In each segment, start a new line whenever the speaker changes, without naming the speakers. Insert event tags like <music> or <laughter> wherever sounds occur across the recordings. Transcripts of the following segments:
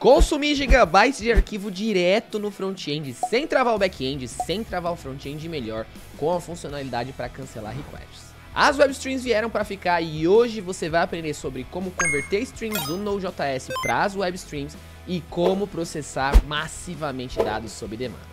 Consumir gigabytes de arquivo direto no front-end, sem travar o back-end, sem travar o front-end melhor, com a funcionalidade para cancelar requests. As webstreams vieram para ficar e hoje você vai aprender sobre como converter streams do Node.js para as webstreams e como processar massivamente dados sob demanda.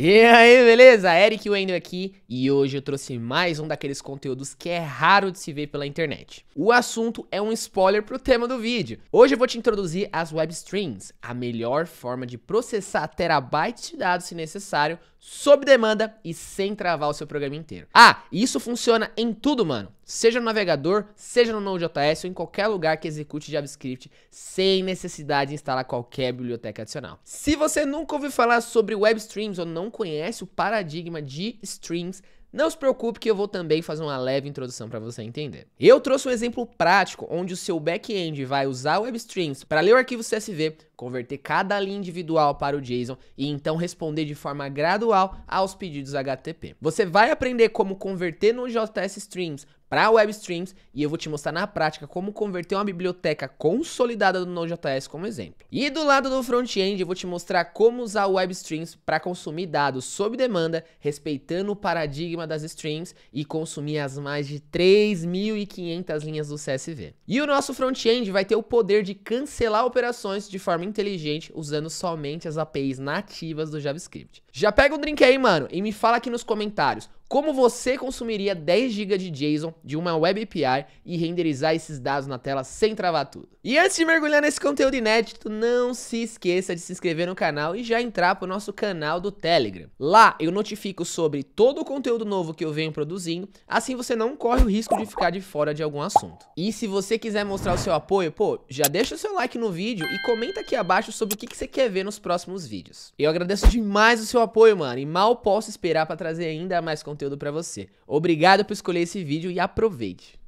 E aí, beleza? Eric Wendel aqui e hoje eu trouxe mais um daqueles conteúdos que é raro de se ver pela internet. O assunto é um spoiler pro tema do vídeo. Hoje eu vou te introduzir as streams, a melhor forma de processar terabytes de dados se necessário sob demanda e sem travar o seu programa inteiro. Ah, isso funciona em tudo, mano. Seja no navegador, seja no Node.js ou em qualquer lugar que execute JavaScript sem necessidade de instalar qualquer biblioteca adicional. Se você nunca ouviu falar sobre web streams ou não conhece o paradigma de streams, não se preocupe que eu vou também fazer uma leve introdução para você entender. Eu trouxe um exemplo prático onde o seu back-end vai usar WebStreams para ler o arquivo CSV, converter cada linha individual para o JSON e então responder de forma gradual aos pedidos HTTP. Você vai aprender como converter no JS Streams, para web streams e eu vou te mostrar na prática como converter uma biblioteca consolidada do Node.js como exemplo. E do lado do front-end eu vou te mostrar como usar web streams para consumir dados sob demanda, respeitando o paradigma das streams e consumir as mais de 3.500 linhas do CSV. E o nosso front-end vai ter o poder de cancelar operações de forma inteligente usando somente as APIs nativas do JavaScript. Já pega um drink aí, mano, e me fala aqui nos comentários como você consumiria 10 GB de JSON de uma Web API e renderizar esses dados na tela sem travar tudo. E antes de mergulhar nesse conteúdo inédito, não se esqueça de se inscrever no canal e já entrar para o nosso canal do Telegram. Lá eu notifico sobre todo o conteúdo novo que eu venho produzindo, assim você não corre o risco de ficar de fora de algum assunto. E se você quiser mostrar o seu apoio, pô, já deixa o seu like no vídeo e comenta aqui abaixo sobre o que, que você quer ver nos próximos vídeos. Eu agradeço demais o seu apoio, mano, e mal posso esperar para trazer ainda mais conteúdo conteúdo para você. Obrigado por escolher esse vídeo e aproveite!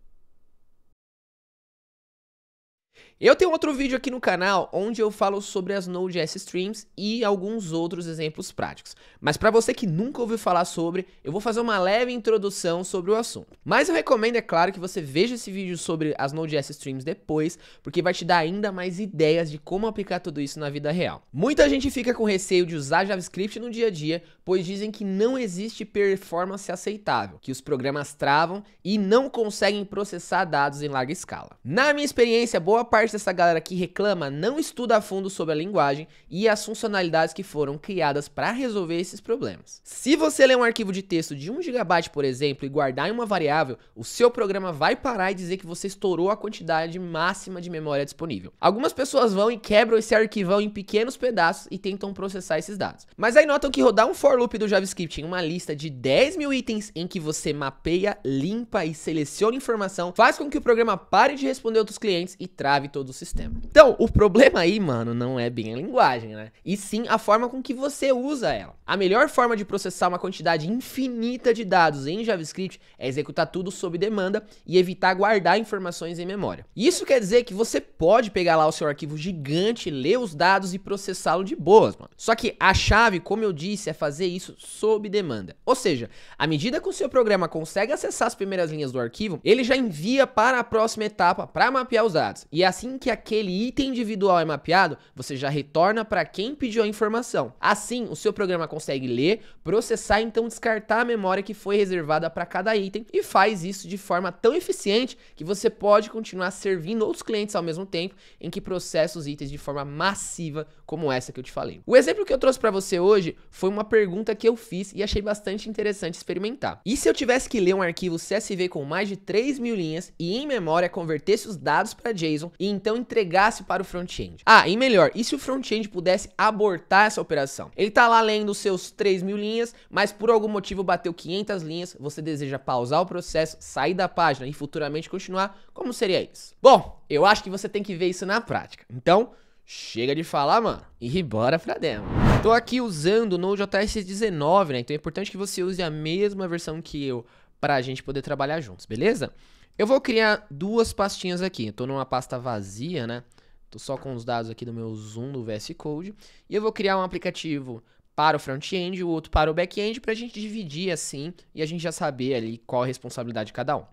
Eu tenho outro vídeo aqui no canal onde eu falo sobre as Node.js Streams e alguns outros exemplos práticos. Mas para você que nunca ouviu falar sobre, eu vou fazer uma leve introdução sobre o assunto. Mas eu recomendo, é claro, que você veja esse vídeo sobre as Node.js Streams depois, porque vai te dar ainda mais ideias de como aplicar tudo isso na vida real. Muita gente fica com receio de usar JavaScript no dia a dia, pois dizem que não existe performance aceitável, que os programas travam e não conseguem processar dados em larga escala. Na minha experiência, boa parte parte dessa galera que reclama não estuda a fundo sobre a linguagem e as funcionalidades que foram criadas para resolver esses problemas. Se você ler um arquivo de texto de 1 GB, por exemplo, e guardar em uma variável, o seu programa vai parar e dizer que você estourou a quantidade máxima de memória disponível. Algumas pessoas vão e quebram esse arquivão em pequenos pedaços e tentam processar esses dados. Mas aí notam que rodar um for loop do JavaScript em uma lista de 10 mil itens em que você mapeia, limpa e seleciona informação faz com que o programa pare de responder outros clientes e trave todo todo o sistema. Então, o problema aí, mano, não é bem a linguagem, né? E sim a forma com que você usa ela. A melhor forma de processar uma quantidade infinita de dados em JavaScript é executar tudo sob demanda e evitar guardar informações em memória. Isso quer dizer que você pode pegar lá o seu arquivo gigante, ler os dados e processá-lo de boas, mano. Só que a chave, como eu disse, é fazer isso sob demanda. Ou seja, à medida que o seu programa consegue acessar as primeiras linhas do arquivo, ele já envia para a próxima etapa para mapear os dados. E é assim assim que aquele item individual é mapeado, você já retorna para quem pediu a informação. Assim, o seu programa consegue ler, processar e então descartar a memória que foi reservada para cada item e faz isso de forma tão eficiente que você pode continuar servindo outros clientes ao mesmo tempo em que processa os itens de forma massiva como essa que eu te falei. O exemplo que eu trouxe para você hoje foi uma pergunta que eu fiz e achei bastante interessante experimentar. E se eu tivesse que ler um arquivo CSV com mais de 3 mil linhas e em memória convertesse os dados para JSON e em então entregasse para o front-end. Ah, e melhor, e se o front-end pudesse abortar essa operação? Ele está lá lendo seus 3 mil linhas, mas por algum motivo bateu 500 linhas, você deseja pausar o processo, sair da página e futuramente continuar, como seria isso? Bom, eu acho que você tem que ver isso na prática. Então, chega de falar, mano, e bora pra demo. Tô aqui usando o Node.js 19, né? Então é importante que você use a mesma versão que eu para a gente poder trabalhar juntos, beleza? Eu vou criar duas pastinhas aqui. Estou numa pasta vazia, né? Estou só com os dados aqui do meu Zoom do VS Code. E eu vou criar um aplicativo para o front-end e o outro para o back-end para a gente dividir assim e a gente já saber ali qual a responsabilidade de cada um.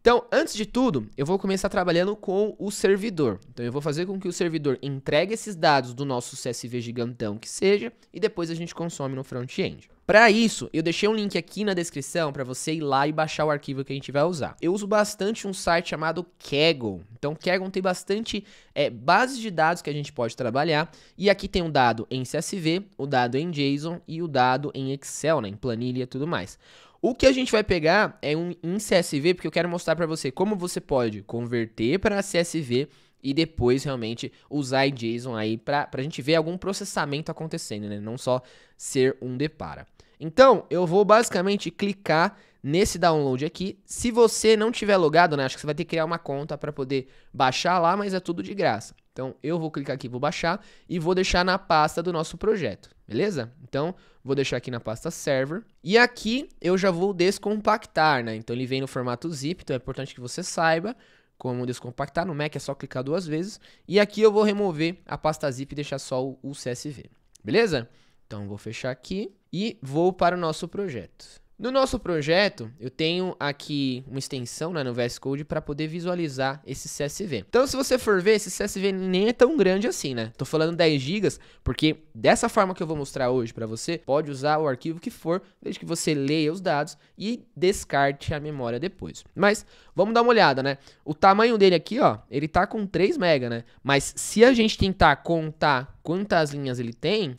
Então, antes de tudo, eu vou começar trabalhando com o servidor. Então, eu vou fazer com que o servidor entregue esses dados do nosso CSV gigantão que seja e depois a gente consome no front-end. Para isso, eu deixei um link aqui na descrição para você ir lá e baixar o arquivo que a gente vai usar. Eu uso bastante um site chamado Kaggle. Então, Kaggle tem bastante é, bases de dados que a gente pode trabalhar. E aqui tem um dado em CSV, o um dado em JSON e o um dado em Excel, né, em planilha e tudo mais. O que a gente vai pegar é um em CSV, porque eu quero mostrar para você como você pode converter para CSV e depois realmente usar JSON aí para a gente ver algum processamento acontecendo, né? Não só ser um depara. Então, eu vou basicamente clicar nesse download aqui. Se você não tiver logado, né? Acho que você vai ter que criar uma conta para poder baixar lá, mas é tudo de graça. Então eu vou clicar aqui, vou baixar e vou deixar na pasta do nosso projeto, beleza? Então vou deixar aqui na pasta server e aqui eu já vou descompactar, né? Então ele vem no formato zip, então é importante que você saiba como descompactar. No Mac é só clicar duas vezes e aqui eu vou remover a pasta zip e deixar só o CSV, beleza? Então vou fechar aqui e vou para o nosso projeto. No nosso projeto, eu tenho aqui uma extensão né, no VS Code para poder visualizar esse CSV. Então, se você for ver, esse CSV nem é tão grande assim, né? Tô falando 10 GB, porque dessa forma que eu vou mostrar hoje para você, pode usar o arquivo que for, desde que você leia os dados e descarte a memória depois. Mas vamos dar uma olhada, né? O tamanho dele aqui, ó, ele tá com 3 MB, né? Mas se a gente tentar contar quantas linhas ele tem,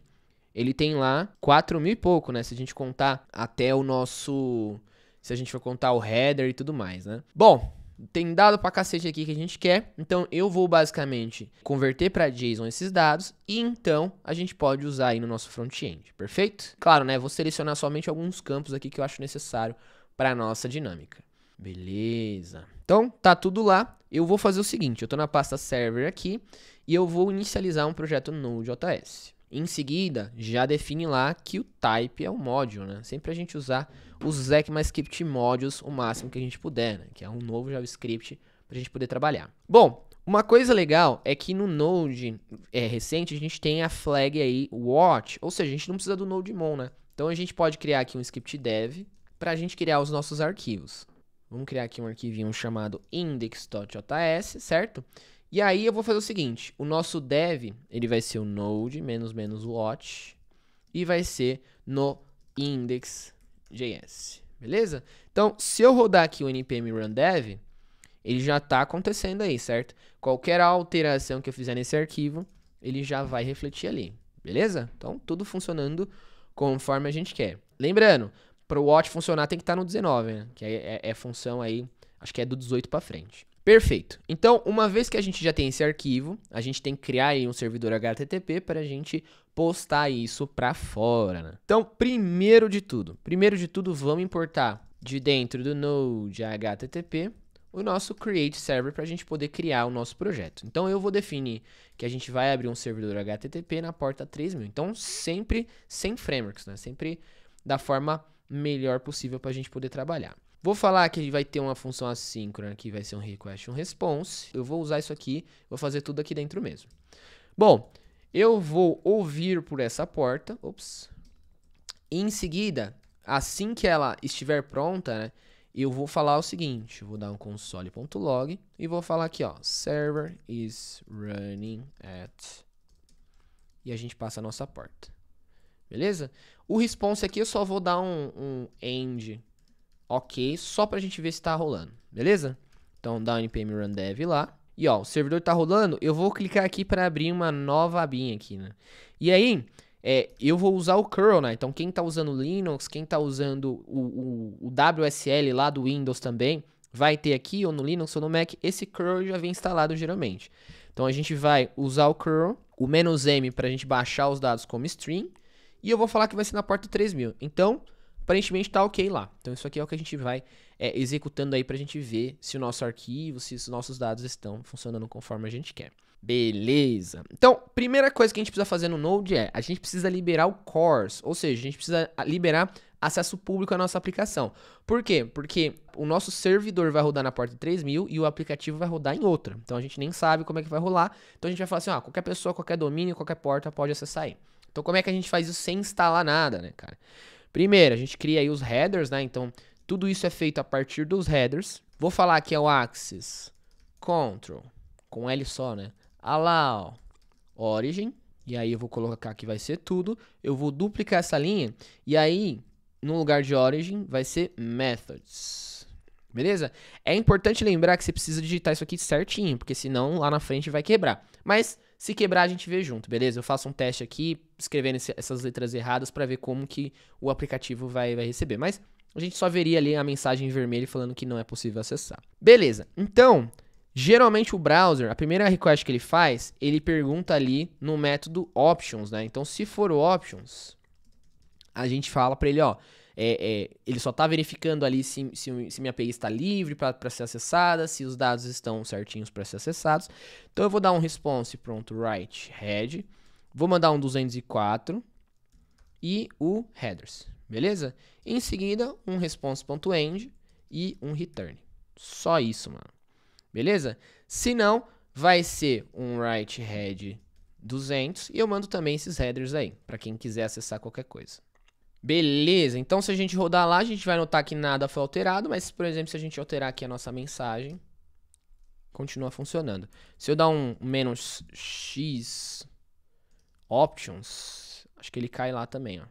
ele tem lá 4 mil e pouco, né? Se a gente contar até o nosso. Se a gente for contar o header e tudo mais, né? Bom, tem dado pra cacete aqui que a gente quer. Então eu vou basicamente converter para JSON esses dados e então a gente pode usar aí no nosso front-end, perfeito? Claro, né? Vou selecionar somente alguns campos aqui que eu acho necessário para nossa dinâmica. Beleza. Então, tá tudo lá. Eu vou fazer o seguinte, eu tô na pasta server aqui e eu vou inicializar um projeto Node.js. Em seguida, já define lá que o type é um módulo, né? Sempre a gente usar os ECMAScript modules o máximo que a gente puder, né? Que é um novo JavaScript para a gente poder trabalhar. Bom, uma coisa legal é que no Node é, recente a gente tem a flag aí watch, ou seja, a gente não precisa do Node mon, né? Então a gente pode criar aqui um script dev para a gente criar os nossos arquivos. Vamos criar aqui um arquivinho chamado index.js, certo? E aí eu vou fazer o seguinte, o nosso dev, ele vai ser o node menos menos watch e vai ser no index.js, beleza? Então, se eu rodar aqui o npm run dev, ele já está acontecendo aí, certo? Qualquer alteração que eu fizer nesse arquivo, ele já vai refletir ali, beleza? Então, tudo funcionando conforme a gente quer. Lembrando, para o watch funcionar tem que estar tá no 19, né? Que é, é, é função aí, acho que é do 18 para frente. Perfeito. Então, uma vez que a gente já tem esse arquivo, a gente tem que criar um servidor HTTP para a gente postar isso para fora. Né? Então, primeiro de tudo, primeiro de tudo, vamos importar de dentro do Node HTTP o nosso create server para a gente poder criar o nosso projeto. Então eu vou definir que a gente vai abrir um servidor HTTP na porta 3000. Então sempre sem frameworks, né? Sempre da forma melhor possível para a gente poder trabalhar. Vou falar que vai ter uma função assíncrona que vai ser um request, um response. Eu vou usar isso aqui, vou fazer tudo aqui dentro mesmo. Bom, eu vou ouvir por essa porta. Ops. Em seguida, assim que ela estiver pronta, né, eu vou falar o seguinte, vou dar um console.log e vou falar aqui, ó, server is running at e a gente passa a nossa porta. Beleza? O response aqui eu só vou dar um, um end ok, só pra gente ver se tá rolando, beleza? Então dá o npm run dev lá. E ó, o servidor tá rolando, eu vou clicar aqui para abrir uma nova abinha aqui, né? E aí, é, eu vou usar o curl, né? Então quem tá usando Linux, quem tá usando o, o, o WSL lá do Windows também, vai ter aqui, ou no Linux ou no Mac, esse curl já vem instalado geralmente. Então a gente vai usar o curl, o "-m", para a gente baixar os dados como stream, e eu vou falar que vai ser na porta 3000. Então, aparentemente tá ok lá. Então isso aqui é o que a gente vai é, executando aí pra gente ver se o nosso arquivo, se os nossos dados estão funcionando conforme a gente quer. Beleza. Então, primeira coisa que a gente precisa fazer no Node é, a gente precisa liberar o cores, ou seja, a gente precisa ah, liberar acesso público à nossa aplicação. Por quê? Porque o nosso servidor vai rodar na porta 3000 e o aplicativo vai rodar em outra. Então a gente nem sabe como é que vai rolar. Então a gente vai falar assim, ó, qualquer pessoa, qualquer domínio, qualquer porta pode acessar aí. Então como é que a gente faz isso sem instalar nada, né, cara? Primeiro, a gente cria aí os headers, né? Então, tudo isso é feito a partir dos headers. Vou falar aqui é o axis control, com L só, né? Allow origin, e aí eu vou colocar que vai ser tudo. Eu vou duplicar essa linha, e aí, no lugar de origin, vai ser methods. Beleza? É importante lembrar que você precisa digitar isso aqui certinho, porque senão lá na frente vai quebrar. Mas se quebrar, a gente vê junto, beleza? Eu faço um teste aqui, escrevendo esse, essas letras erradas para ver como que o aplicativo vai, vai receber. Mas a gente só veria ali a mensagem em vermelho falando que não é possível acessar. Beleza, então, geralmente o browser, a primeira request que ele faz, ele pergunta ali no método options, né? Então, se for o options, a gente fala para ele, ó, é, é, ele só está verificando ali se, se, se minha API está livre para ser acessada, se os dados estão certinhos para ser acessados. Então eu vou dar um response, pronto, write head, vou mandar um 204 e o headers, beleza? Em seguida, um response.end e um return. Só isso, mano. Beleza? Se não, vai ser um write head 200 e eu mando também esses headers aí, para quem quiser acessar qualquer coisa. Beleza, então se a gente rodar lá, a gente vai notar que nada foi alterado, mas, por exemplo, se a gente alterar aqui a nossa mensagem, continua funcionando. Se eu dar um menos x options, acho que ele cai lá também, ó.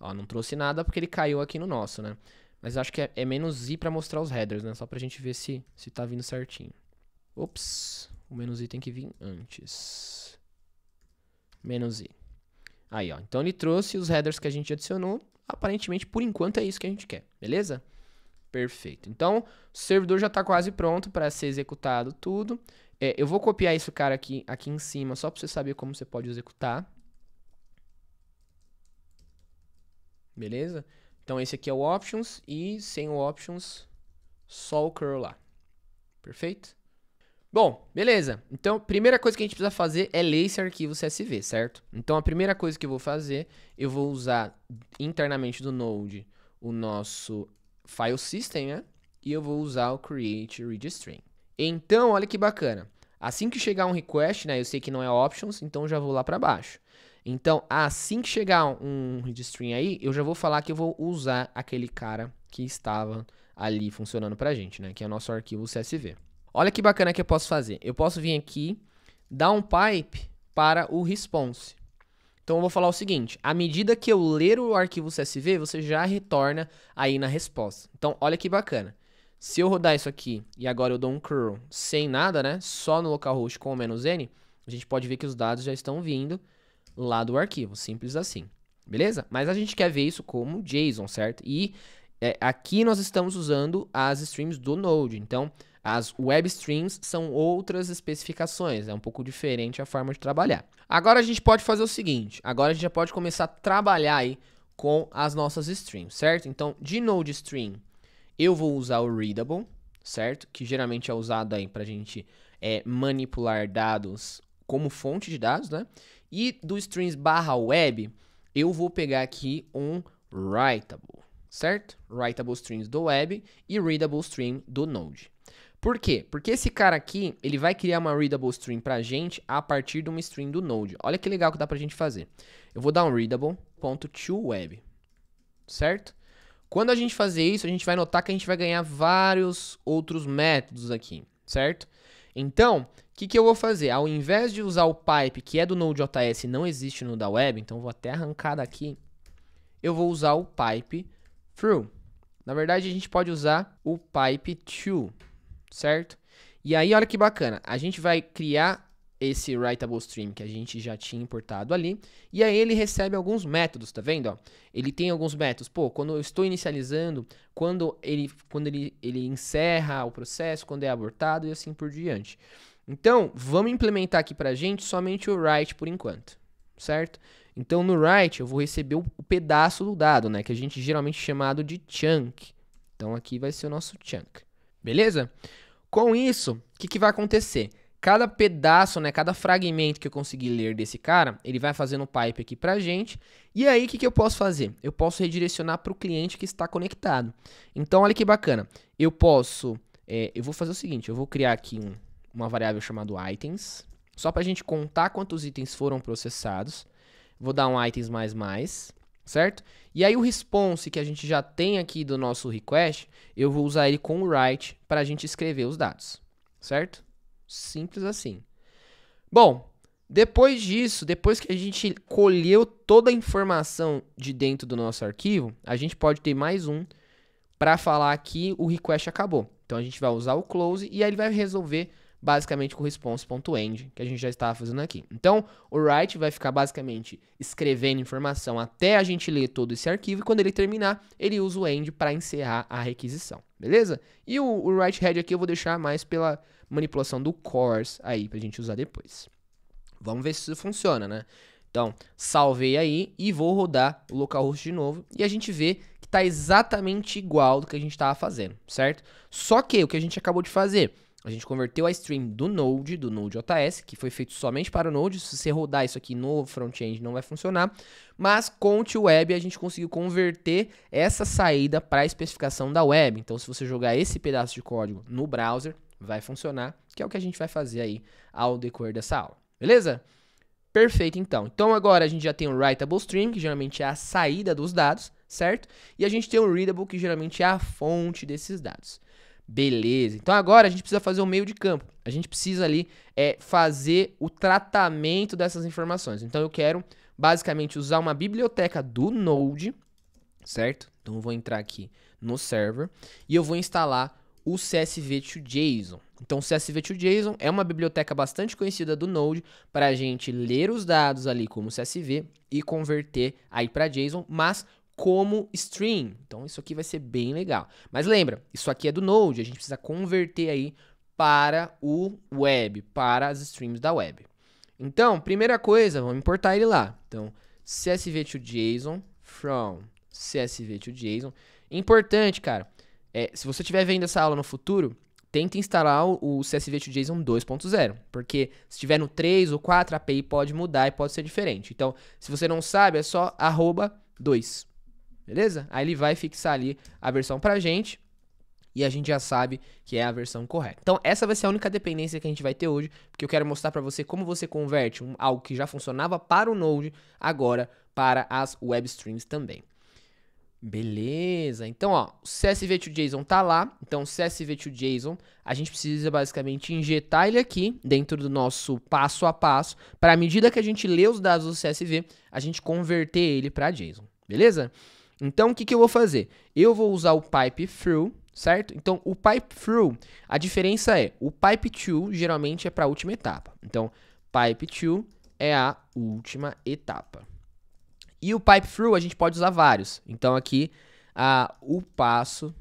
Ó, não trouxe nada porque ele caiu aqui no nosso, né? Mas acho que é, é menos i para mostrar os headers, né? Só pra gente ver se, se tá vindo certinho. Ops, o menos i tem que vir antes. Menos i. Aí, ó. Então ele trouxe os headers que a gente adicionou. Aparentemente, por enquanto, é isso que a gente quer, beleza? Perfeito. Então, o servidor já está quase pronto para ser executado tudo. É, eu vou copiar esse cara, aqui, aqui em cima, só para você saber como você pode executar. Beleza? Então, esse aqui é o options e sem o options, só o curl lá. Perfeito? Bom, beleza. Então, primeira coisa que a gente precisa fazer é ler esse arquivo CSV, certo? Então, a primeira coisa que eu vou fazer, eu vou usar internamente do Node o nosso file system, né? E eu vou usar o create registry. Então, olha que bacana. Assim que chegar um request, né? Eu sei que não é options, então já vou lá para baixo. Então, assim que chegar um registry aí, eu já vou falar que eu vou usar aquele cara que estava ali funcionando pra gente, né? Que é o nosso arquivo CSV. Olha que bacana que eu posso fazer. Eu posso vir aqui, dar um pipe para o response. Então eu vou falar o seguinte, à medida que eu ler o arquivo CSV, você já retorna aí na resposta. Então olha que bacana. Se eu rodar isso aqui e agora eu dou um curl sem nada, né, só no localhost com o menos "-n", a gente pode ver que os dados já estão vindo lá do arquivo, simples assim. Beleza? Mas a gente quer ver isso como JSON, certo? E é, aqui nós estamos usando as streams do Node, então as web streams são outras especificações, é um pouco diferente a forma de trabalhar. Agora a gente pode fazer o seguinte, agora a gente já pode começar a trabalhar aí com as nossas streams, certo? Então, de Node Stream, eu vou usar o Readable, certo? Que geralmente é usado aí para a gente é, manipular dados como fonte de dados, né? E do streams barra web, eu vou pegar aqui um writable, certo? Writable streams do web e readable stream do Node. Por quê? Porque esse cara aqui, ele vai criar uma readable stream pra gente a partir de uma stream do Node. Olha que legal que dá pra gente fazer. Eu vou dar um readable.toweb, certo? Quando a gente fazer isso, a gente vai notar que a gente vai ganhar vários outros métodos aqui, certo? Então, o que, que eu vou fazer? Ao invés de usar o pipe, que é do Node.js e não existe no da web, então vou até arrancar daqui, eu vou usar o pipe through. Na verdade, a gente pode usar o pipe to, certo? E aí, olha que bacana, a gente vai criar esse writable stream que a gente já tinha importado ali, e aí ele recebe alguns métodos, tá vendo? Ó? Ele tem alguns métodos, pô, quando eu estou inicializando, quando, ele, quando ele, ele encerra o processo, quando é abortado e assim por diante. Então, vamos implementar aqui pra gente somente o write por enquanto, certo? Então, no write eu vou receber o, o pedaço do dado, né, que a gente geralmente é chamado de chunk. Então, aqui vai ser o nosso chunk. Beleza? Com isso, o que, que vai acontecer? Cada pedaço, né, cada fragmento que eu conseguir ler desse cara, ele vai fazendo pipe aqui pra gente. E aí, o que, que eu posso fazer? Eu posso redirecionar para o cliente que está conectado. Então, olha que bacana. Eu posso... É, eu vou fazer o seguinte, eu vou criar aqui um, uma variável chamada items, só para a gente contar quantos itens foram processados. Vou dar um items mais mais certo? E aí o response que a gente já tem aqui do nosso request, eu vou usar ele com o write para a gente escrever os dados, certo? Simples assim. Bom, depois disso, depois que a gente colheu toda a informação de dentro do nosso arquivo, a gente pode ter mais um para falar que o request acabou. Então a gente vai usar o close e aí ele vai resolver basicamente com response.end, que a gente já estava fazendo aqui. Então, o write vai ficar basicamente escrevendo informação até a gente ler todo esse arquivo, e quando ele terminar, ele usa o end para encerrar a requisição, beleza? E o, o write head aqui eu vou deixar mais pela manipulação do cores aí, para a gente usar depois. Vamos ver se isso funciona, né? Então, salvei aí e vou rodar o localhost de novo, e a gente vê que está exatamente igual do que a gente estava fazendo, certo? Só que o que a gente acabou de fazer a gente converteu a stream do Node, do Node.js, que foi feito somente para o Node. Se você rodar isso aqui no front-end, não vai funcionar. Mas com o web a gente conseguiu converter essa saída para a especificação da web. Então, se você jogar esse pedaço de código no browser, vai funcionar, que é o que a gente vai fazer aí ao decorrer dessa aula. Beleza? Perfeito, então. Então, agora a gente já tem o writable stream, que geralmente é a saída dos dados, certo? E a gente tem o readable, que geralmente é a fonte desses dados. Beleza. Então agora a gente precisa fazer o meio de campo. A gente precisa ali é, fazer o tratamento dessas informações. Então eu quero basicamente usar uma biblioteca do Node, certo? Então eu vou entrar aqui no server e eu vou instalar o CSV2JSON. Então, o CSV2JSON é uma biblioteca bastante conhecida do Node para a gente ler os dados ali como CSV e converter aí para JSON, mas como stream. Então isso aqui vai ser bem legal. Mas lembra, isso aqui é do Node, a gente precisa converter aí para o web, para as streams da web. Então, primeira coisa, vamos importar ele lá. Então, CSV to JSON from CSV to JSON. Importante, cara, é, se você estiver vendo essa aula no futuro, tenta instalar o CSV to JSON 2.0, porque se tiver no 3 ou 4, a API pode mudar e pode ser diferente. Então, se você não sabe, é só arroba 2. Beleza? Aí ele vai fixar ali a versão pra gente e a gente já sabe que é a versão correta. Então essa vai ser a única dependência que a gente vai ter hoje, porque eu quero mostrar para você como você converte um, algo que já funcionava para o Node agora para as web streams também. Beleza, então ó, o csv2json tá lá, então csv2json, a gente precisa basicamente injetar ele aqui dentro do nosso passo a passo, para à medida que a gente lê os dados do CSV, a gente converter ele para JSON, beleza? Então, o que, que eu vou fazer? Eu vou usar o pipe through, certo? Então, o pipe through, a diferença é, o pipe to geralmente é para a última etapa. Então, pipe to é a última etapa. E o pipe through a gente pode usar vários. Então, aqui, a, o passo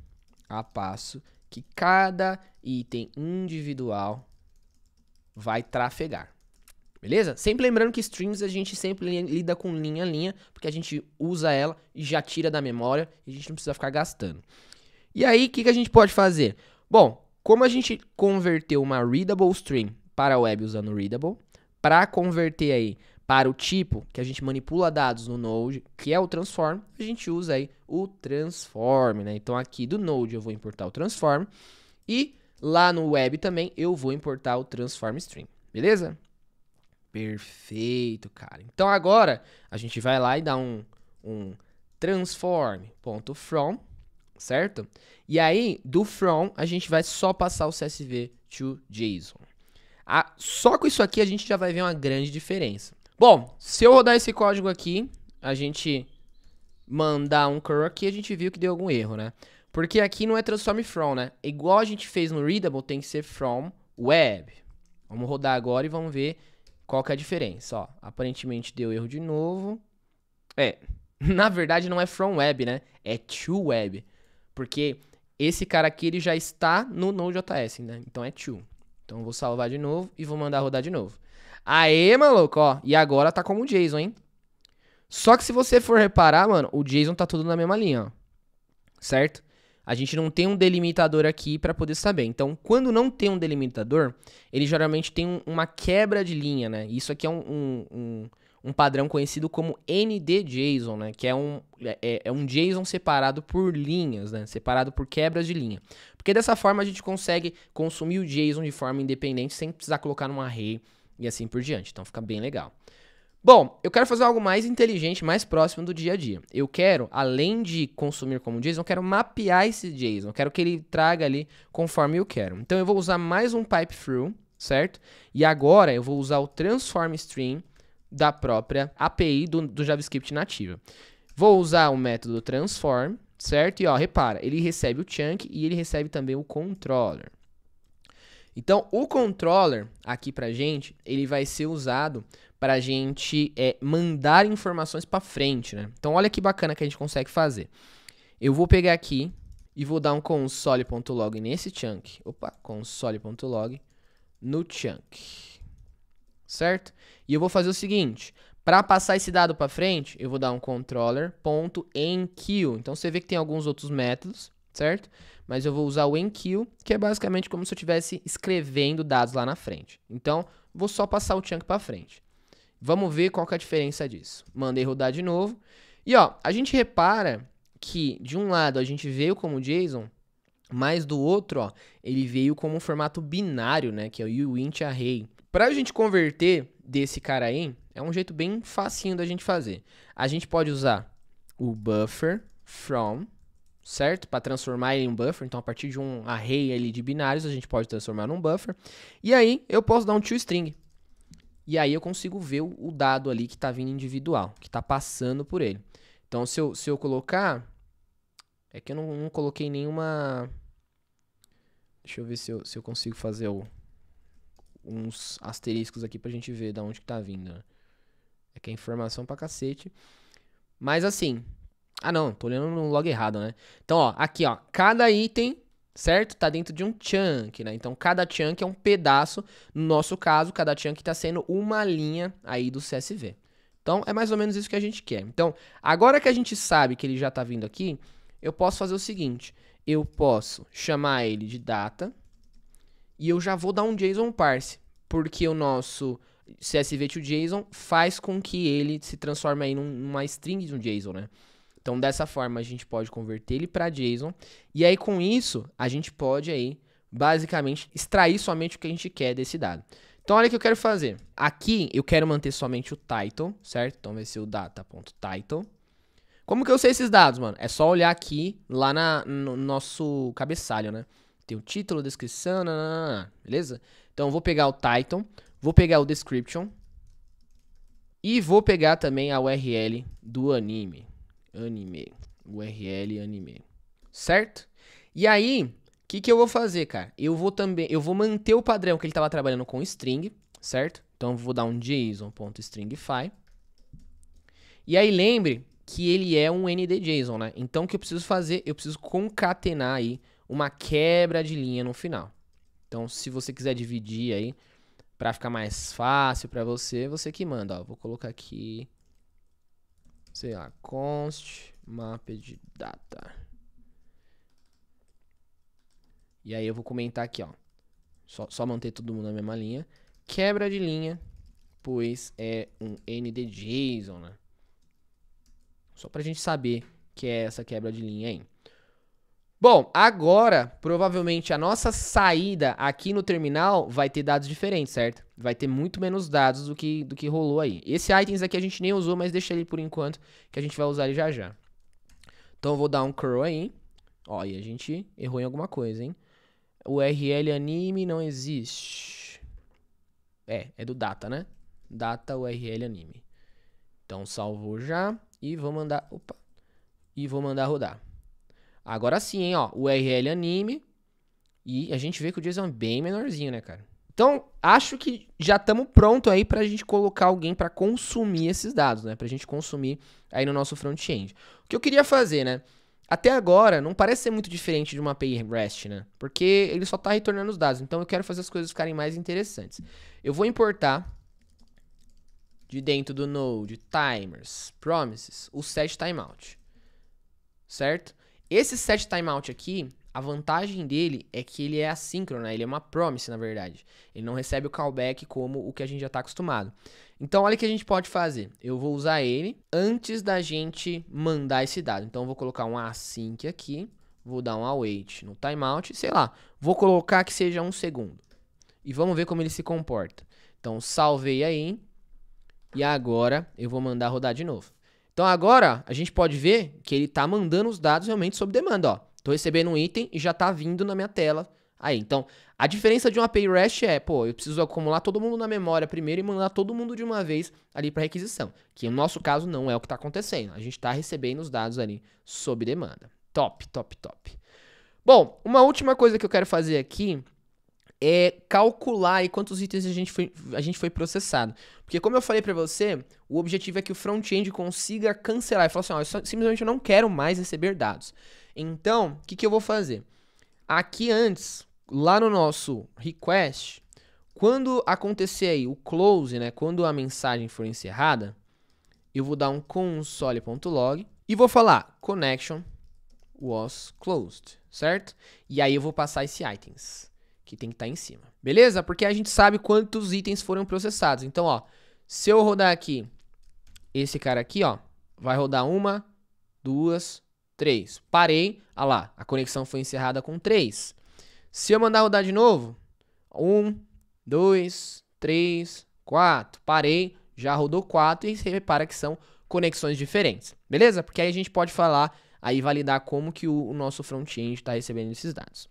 a passo que cada item individual vai trafegar. Beleza? Sempre lembrando que streams a gente sempre lida com linha a linha, porque a gente usa ela e já tira da memória e a gente não precisa ficar gastando. E aí, o que, que a gente pode fazer? Bom, como a gente converteu uma readable stream para a web usando readable, para converter aí para o tipo que a gente manipula dados no Node, que é o transform, a gente usa aí o transform, né? Então aqui do Node eu vou importar o transform e lá no web também eu vou importar o transform stream, beleza? Perfeito, cara. Então agora a gente vai lá e dá um, um transform.from, certo? E aí, do from, a gente vai só passar o CSV to JSON. Ah, só com isso aqui a gente já vai ver uma grande diferença. Bom, se eu rodar esse código aqui, a gente mandar um curl aqui, a gente viu que deu algum erro, né? Porque aqui não é transform from, né? Igual a gente fez no readable, tem que ser from web. Vamos rodar agora e vamos ver qual que é a diferença? Ó, aparentemente deu erro de novo. É, <laughs> na verdade não é from web, né? É to web. Porque esse cara aqui ele já está no Node.js, né? Então é to. Então eu vou salvar de novo e vou mandar rodar de novo. Aê, maluco, ó. E agora tá como o JSON, hein? Só que se você for reparar, mano, o JSON tá tudo na mesma linha, ó. Certo? A gente não tem um delimitador aqui para poder saber. Então, quando não tem um delimitador, ele geralmente tem um, uma quebra de linha, né? Isso aqui é um, um, um padrão conhecido como NDJSON, né? Que é um, é, é, é um JSON separado por linhas, né? Separado por quebras de linha. Porque dessa forma a gente consegue consumir o JSON de forma independente sem precisar colocar num array e assim por diante. Então, fica bem legal. Bom, eu quero fazer algo mais inteligente, mais próximo do dia a dia. Eu quero, além de consumir como JSON, eu quero mapear esse JSON. Eu quero que ele traga ali conforme eu quero. Então eu vou usar mais um pipe through, certo? E agora eu vou usar o transform stream da própria API do, do JavaScript nativa. Vou usar o método transform, certo? E ó, repara, ele recebe o chunk e ele recebe também o controller. Então, o controller aqui para gente, ele vai ser usado para a gente é, mandar informações para frente, né? Então, olha que bacana que a gente consegue fazer. Eu vou pegar aqui e vou dar um console.log nesse chunk. Opa, console.log no chunk. Certo? E eu vou fazer o seguinte, para passar esse dado para frente, eu vou dar um controller.enqueue. Então você vê que tem alguns outros métodos certo? Mas eu vou usar o enqueue, que é basicamente como se eu estivesse escrevendo dados lá na frente. Então, vou só passar o chunk para frente. Vamos ver qual que é a diferença disso. Mandei rodar de novo. E ó, a gente repara que de um lado a gente veio como JSON, mas do outro, ó, ele veio como um formato binário, né, que é o int array. Para a gente converter desse cara aí, é um jeito bem facinho da gente fazer. A gente pode usar o buffer from certo? Para transformar ele em um buffer. Então, a partir de um array ali de binários, a gente pode transformar num buffer. E aí, eu posso dar um toString. E aí, eu consigo ver o dado ali que está vindo individual, que está passando por ele. Então, se eu, se eu colocar... É que eu não, não coloquei nenhuma... Deixa eu ver se eu, se eu consigo fazer o, uns asteriscos aqui pra gente ver da onde que tá vindo. Né? É que é informação pra cacete. Mas assim, ah, não, tô olhando no log errado, né? Então, ó, aqui, ó, cada item, certo? Tá dentro de um chunk, né? Então, cada chunk é um pedaço. No nosso caso, cada chunk tá sendo uma linha aí do CSV. Então, é mais ou menos isso que a gente quer. Então, agora que a gente sabe que ele já tá vindo aqui, eu posso fazer o seguinte. Eu posso chamar ele de data e eu já vou dar um JSON parse, porque o nosso CSV to JSON faz com que ele se transforme aí numa string de um JSON, né? Então, dessa forma, a gente pode converter ele para JSON. E aí, com isso, a gente pode aí, basicamente, extrair somente o que a gente quer desse dado. Então, olha o que eu quero fazer. Aqui, eu quero manter somente o title, certo? Então, vai ser o data.title. Como que eu sei esses dados, mano? É só olhar aqui, lá na, no nosso cabeçalho, né? Tem o título, descrição, nananana, beleza? Então, eu vou pegar o title, vou pegar o description e vou pegar também a URL do anime, Anime. URL anime. Certo? E aí, o que, que eu vou fazer, cara? Eu vou também. Eu vou manter o padrão que ele estava trabalhando com string, certo? Então eu vou dar um JSON.stringify. E aí lembre que ele é um NDJSON, né? Então o que eu preciso fazer? Eu preciso concatenar aí uma quebra de linha no final. Então se você quiser dividir aí para ficar mais fácil para você, você que manda, ó. Vou colocar aqui sei lá, const mapa de data. E aí eu vou comentar aqui, ó. Só, só manter todo mundo na mesma linha. Quebra de linha, pois é um NDJSON, né? Só pra gente saber que é essa quebra de linha aí. Bom, agora, provavelmente, a nossa saída aqui no terminal vai ter dados diferentes, certo? Vai ter muito menos dados do que, do que rolou aí. Esse items aqui a gente nem usou, mas deixa ele por enquanto, que a gente vai usar ele já já. Então, eu vou dar um curl aí. Ó, e a gente errou em alguma coisa, hein? O URL anime não existe. É, é do data, né? Data URL anime. Então, salvou já e vou mandar... Opa! E vou mandar rodar. Agora sim, hein, ó, URL é anime. E a gente vê que o JSON é bem menorzinho, né, cara? Então, acho que já estamos pronto aí para a gente colocar alguém para consumir esses dados, né? Para a gente consumir aí no nosso front-end. O que eu queria fazer, né? Até agora, não parece ser muito diferente de uma API REST, né? Porque ele só está retornando os dados. Então, eu quero fazer as coisas ficarem mais interessantes. Eu vou importar de dentro do Node Timers Promises o set timeout, certo? Esse set timeout aqui, a vantagem dele é que ele é assíncrono, né? ele é uma promise, na verdade. Ele não recebe o callback como o que a gente já está acostumado. Então, olha o que a gente pode fazer. Eu vou usar ele antes da gente mandar esse dado. Então, eu vou colocar um async aqui, vou dar um await no timeout, sei lá, vou colocar que seja um segundo. E vamos ver como ele se comporta. Então, salvei aí. E agora eu vou mandar rodar de novo. Então agora a gente pode ver que ele está mandando os dados realmente sob demanda. Ó. Tô recebendo um item e já está vindo na minha tela aí. Então a diferença de uma pay REST é, pô, eu preciso acumular todo mundo na memória primeiro e mandar todo mundo de uma vez ali para requisição. Que no nosso caso não é o que está acontecendo. A gente está recebendo os dados ali sob demanda. Top, top, top. Bom, uma última coisa que eu quero fazer aqui é calcular aí quantos itens a gente foi, a gente foi processado. Porque como eu falei para você, o objetivo é que o front-end consiga cancelar e falar assim, ó, eu simplesmente não quero mais receber dados. Então, o que, que eu vou fazer? Aqui antes, lá no nosso request, quando acontecer aí o close, né, quando a mensagem for encerrada, eu vou dar um console.log e vou falar connection was closed, certo? E aí eu vou passar esse items, que tem que estar tá em cima. Beleza? Porque a gente sabe quantos itens foram processados. Então, ó, se eu rodar aqui esse cara aqui, ó, vai rodar uma, duas, três. Parei, ah lá, a conexão foi encerrada com três. Se eu mandar rodar de novo, um, dois, três, quatro. Parei, já rodou quatro e você repara que são conexões diferentes, beleza? Porque aí a gente pode falar, aí validar como que o, o nosso front-end está recebendo esses dados.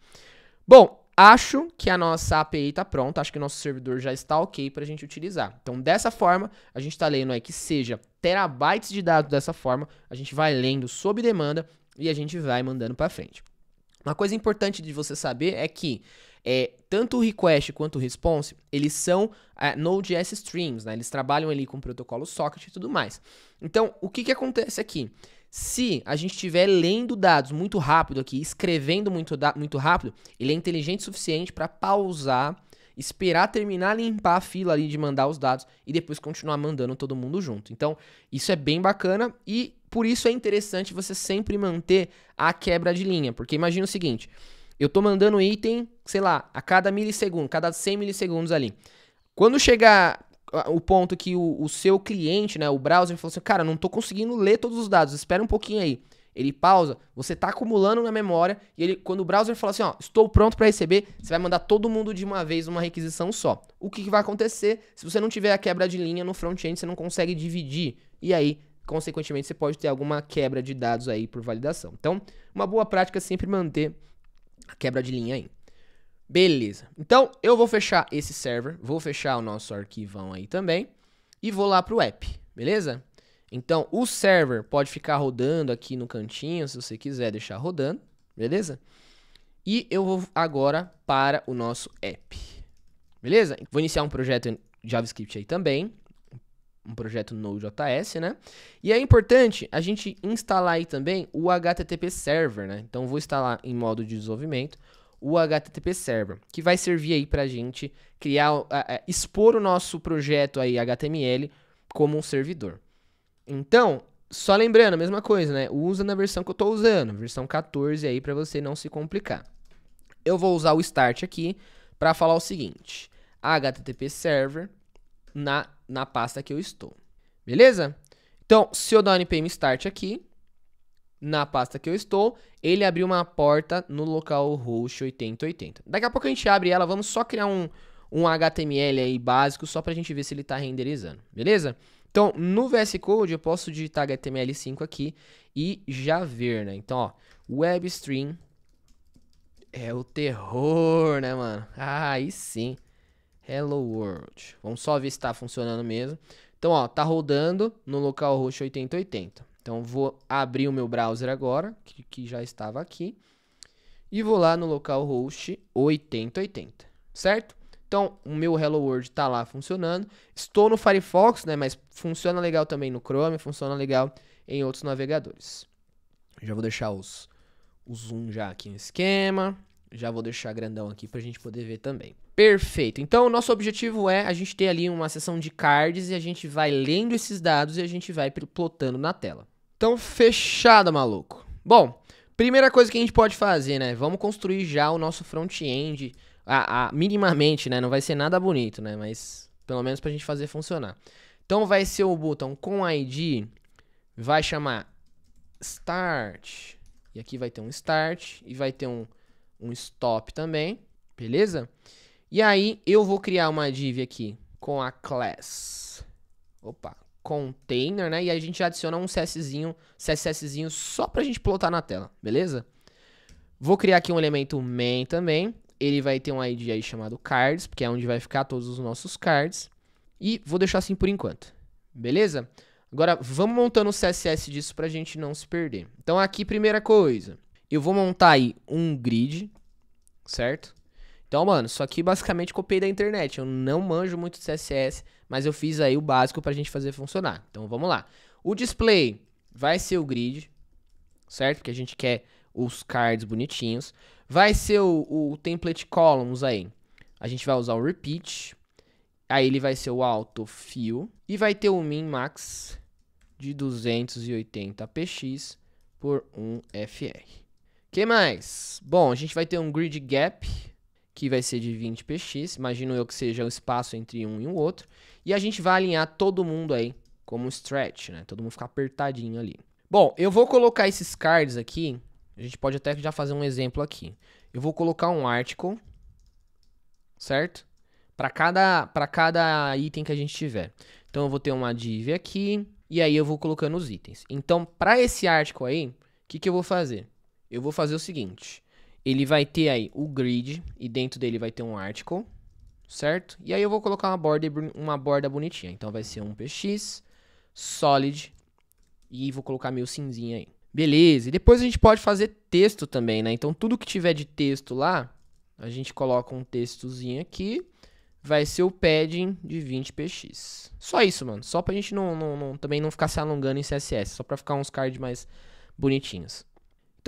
Bom, Acho que a nossa API está pronta, acho que o nosso servidor já está ok para a gente utilizar. Então, dessa forma, a gente está lendo aí que seja terabytes de dados dessa forma, a gente vai lendo sob demanda e a gente vai mandando para frente. Uma coisa importante de você saber é que é, tanto o request quanto o response, eles são é, Node.js streams, né? Eles trabalham ali com protocolo socket e tudo mais. Então, o que, que acontece aqui? Se a gente estiver lendo dados muito rápido aqui, escrevendo muito, muito rápido, ele é inteligente o suficiente para pausar, esperar terminar, limpar a fila ali de mandar os dados e depois continuar mandando todo mundo junto. Então, isso é bem bacana e por isso é interessante você sempre manter a quebra de linha, porque imagina o seguinte, eu estou mandando item, sei lá, a cada milissegundo, cada 100 milissegundos ali. Quando chegar o ponto que o, o, seu cliente, né, o browser, falou assim: cara, não estou conseguindo ler todos os dados, espera um pouquinho aí. Ele pausa, você está acumulando na memória e ele, quando o browser fala assim, ó, estou pronto para receber, você vai mandar todo mundo de uma vez uma requisição só. O que, que vai acontecer? Se você não tiver a quebra de linha no front-end, você não consegue dividir. E aí, consequentemente, você pode ter alguma quebra de dados aí por validação. Então, uma boa prática é sempre manter a quebra de linha aí. Beleza. Então, eu vou fechar esse server, vou fechar o nosso arquivão aí também e vou lá pro app, beleza? Então, o server pode ficar rodando aqui no cantinho, se você quiser deixar rodando, beleza? E eu vou agora para o nosso app, beleza? Vou iniciar um projeto JavaScript aí também, um projeto Node.js, né? E é importante a gente instalar aí também o HTTP Server, né? Então, vou instalar em modo de desenvolvimento o HTTP Server, que vai servir aí para a gente criar, expor o nosso projeto aí HTML como um servidor. Então, só lembrando, a mesma coisa, né? Usa na versão que eu estou usando, versão 14 aí para você não se complicar. Eu vou usar o start aqui para falar o seguinte: HTTP Server na, na pasta que eu estou. Beleza? Então, se eu dar um npm start aqui, na pasta que eu estou, ele abriu uma porta no local roxo 8080. Daqui a pouco a gente abre ela, vamos só criar um, um HTML aí básico, só pra gente ver se ele tá renderizando, beleza? Então, no VS Code eu posso digitar HTML5 aqui e já ver, né? Então, ó, WebStream é o terror, né, mano? Ah, aí sim. Hello World. Vamos só ver se tá funcionando mesmo. Então, ó, tá rodando no local roxo 8080. Então vou abrir o meu browser agora, que, que já estava aqui, e vou lá no localhost 8080, certo? Então, o meu Hello World está lá funcionando. Estou no Firefox, né, mas funciona legal também no Chrome, funciona legal em outros navegadores. Já vou deixar os, o zoom já aqui no esquema. Já vou deixar grandão aqui para a gente poder ver também. Perfeito. Então, o nosso objetivo é a gente ter ali uma seção de cards e a gente vai lendo esses dados e a gente vai plotando na tela. Então, fechada, maluco. Bom, primeira coisa que a gente pode fazer, né? Vamos construir já o nosso front-end, a, minimamente, né? Não vai ser nada bonito, né? Mas pelo menos pra gente fazer funcionar. Então, vai ser o botão com ID, vai chamar start, e aqui vai ter um start, e vai ter um, um stop também, beleza? E aí, eu vou criar uma div aqui com a class. Opa, container, né? E aí a gente adiciona um CSzinho, CSSzinho só pra gente plotar na tela, beleza? Vou criar aqui um elemento main também. Ele vai ter um ID aí chamado cards, porque é onde vai ficar todos os nossos cards. E vou deixar assim por enquanto, beleza? Agora, vamos montando o CSS disso pra gente não se perder. Então aqui, primeira coisa, eu vou montar aí um grid, certo? Então, mano, isso aqui basicamente copiei da internet. Eu não manjo muito de CSS, mas eu fiz aí o básico para a gente fazer funcionar. Então vamos lá. O display vai ser o grid, certo? Porque a gente quer os cards bonitinhos. Vai ser o, o template columns aí. A gente vai usar o repeat. Aí ele vai ser o auto fill. E vai ter o min max de 280 px por 1 fr. O que mais? Bom, a gente vai ter um grid gap que vai ser de 20 px, imagino eu que seja o espaço entre um e o outro, e a gente vai alinhar todo mundo aí como um stretch, né? Todo mundo ficar apertadinho ali. Bom, eu vou colocar esses cards aqui, a gente pode até já fazer um exemplo aqui. Eu vou colocar um article, certo? Para cada para cada item que a gente tiver. Então eu vou ter uma div aqui e aí eu vou colocando os itens. Então, para esse article aí, o que que eu vou fazer? Eu vou fazer o seguinte, ele vai ter aí o grid e dentro dele vai ter um article, certo? E aí eu vou colocar uma borda, uma borda bonitinha. Então vai ser um px, solid e vou colocar meu cinzinho aí. Beleza, e depois a gente pode fazer texto também, né? Então tudo que tiver de texto lá, a gente coloca um textozinho aqui, vai ser o padding de 20px. Só isso, mano, só pra gente não, não, não também não ficar se alongando em CSS, só pra ficar uns cards mais bonitinhos.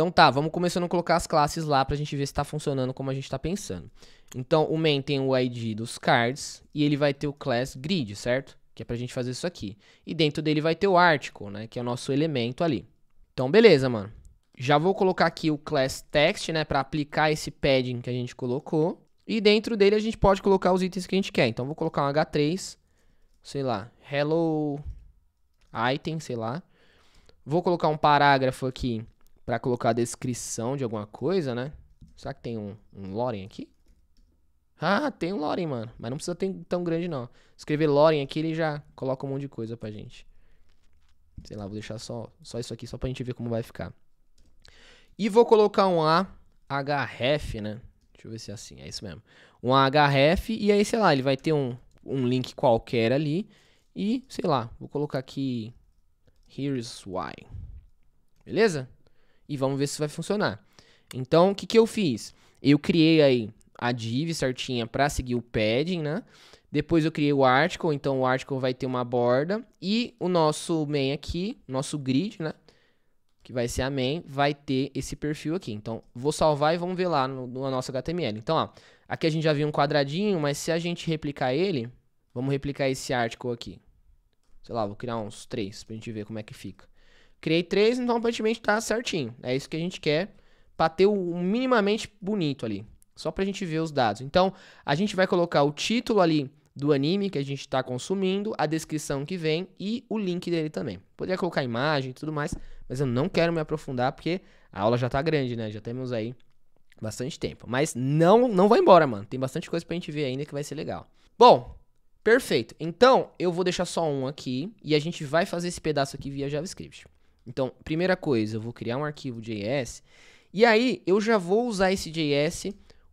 Então tá, vamos começando a colocar as classes lá pra gente ver se tá funcionando como a gente tá pensando. Então o main tem o ID dos cards e ele vai ter o class grid, certo? Que é pra gente fazer isso aqui. E dentro dele vai ter o article, né? Que é o nosso elemento ali. Então beleza, mano. Já vou colocar aqui o class text, né, para aplicar esse padding que a gente colocou. E dentro dele a gente pode colocar os itens que a gente quer. Então vou colocar um H3, sei lá, hello item, sei lá. Vou colocar um parágrafo aqui para colocar a descrição de alguma coisa, né? Será que tem um, um Loren aqui? Ah, tem um Loren, mano. Mas não precisa ter tão grande, não. Escrever Loren aqui, ele já coloca um monte de coisa pra gente. Sei lá, vou deixar só, só isso aqui, só pra gente ver como vai ficar. E vou colocar um A, href, né? Deixa eu ver se é assim, é isso mesmo. Um href, e aí, sei lá, ele vai ter um, um link qualquer ali. E, sei lá, vou colocar aqui, here's why. Beleza? e vamos ver se vai funcionar. Então, o que, que eu fiz? Eu criei aí a div certinha para seguir o padding, né? Depois eu criei o article, então o article vai ter uma borda. E o nosso main aqui, nosso grid, né? Que vai ser a main, vai ter esse perfil aqui. Então, vou salvar e vamos ver lá no, no nosso HTML. Então, ó, aqui a gente já viu um quadradinho, mas se a gente replicar ele, vamos replicar esse article aqui. Sei lá, vou criar uns três pra gente ver como é que fica. Criei três, então aparentemente tá certinho. É isso que a gente quer para ter um minimamente bonito ali. Só pra gente ver os dados. Então, a gente vai colocar o título ali do anime que a gente está consumindo, a descrição que vem e o link dele também. Poderia colocar imagem e tudo mais, mas eu não quero me aprofundar porque a aula já está grande, né? Já temos aí bastante tempo. Mas não, não vai embora, mano. Tem bastante coisa para a gente ver ainda que vai ser legal. Bom, perfeito. Então, eu vou deixar só um aqui e a gente vai fazer esse pedaço aqui via JavaScript. Então, primeira coisa, eu vou criar um arquivo JS e aí eu já vou usar esse JS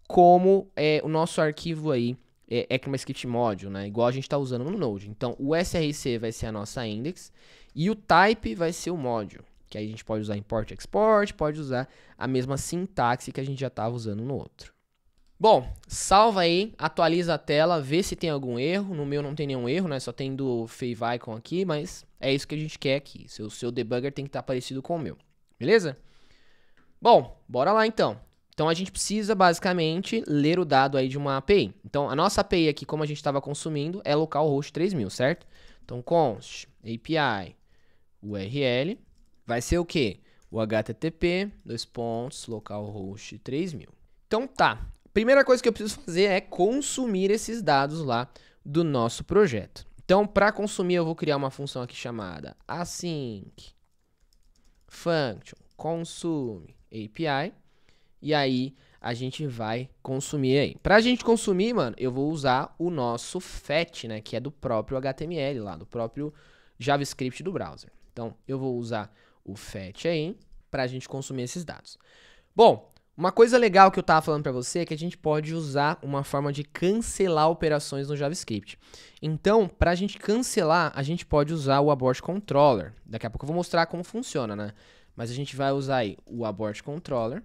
como é, o nosso arquivo aí é, ECMAScript module, né? Igual a gente está usando no Node. Então, o src vai ser a nossa index e o type vai ser o módulo, que aí a gente pode usar import export, pode usar a mesma sintaxe que a gente já estava usando no outro. Bom, salva aí, atualiza a tela, vê se tem algum erro. No meu não tem nenhum erro, né? Só tem do favicon aqui, mas é isso que a gente quer aqui. Seu, seu debugger tem que estar tá parecido com o meu. Beleza? Bom, bora lá então. Então a gente precisa basicamente ler o dado aí de uma API. Então a nossa API aqui, como a gente estava consumindo, é localhost 3000, certo? Então const API URL vai ser o quê? O HTTP, dois pontos, localhost 3000. Então tá. Primeira coisa que eu preciso fazer é consumir esses dados lá do nosso projeto. Então, para consumir, eu vou criar uma função aqui chamada async function consume API. E aí, a gente vai consumir aí. a gente consumir, mano, eu vou usar o nosso FET, né? Que é do próprio HTML lá, do próprio JavaScript do browser. Então, eu vou usar o FET aí para a gente consumir esses dados. Bom, uma coisa legal que eu estava falando para você é que a gente pode usar uma forma de cancelar operações no JavaScript. Então, para a gente cancelar, a gente pode usar o abort controller. Daqui a pouco eu vou mostrar como funciona, né? Mas a gente vai usar aí o abort controller,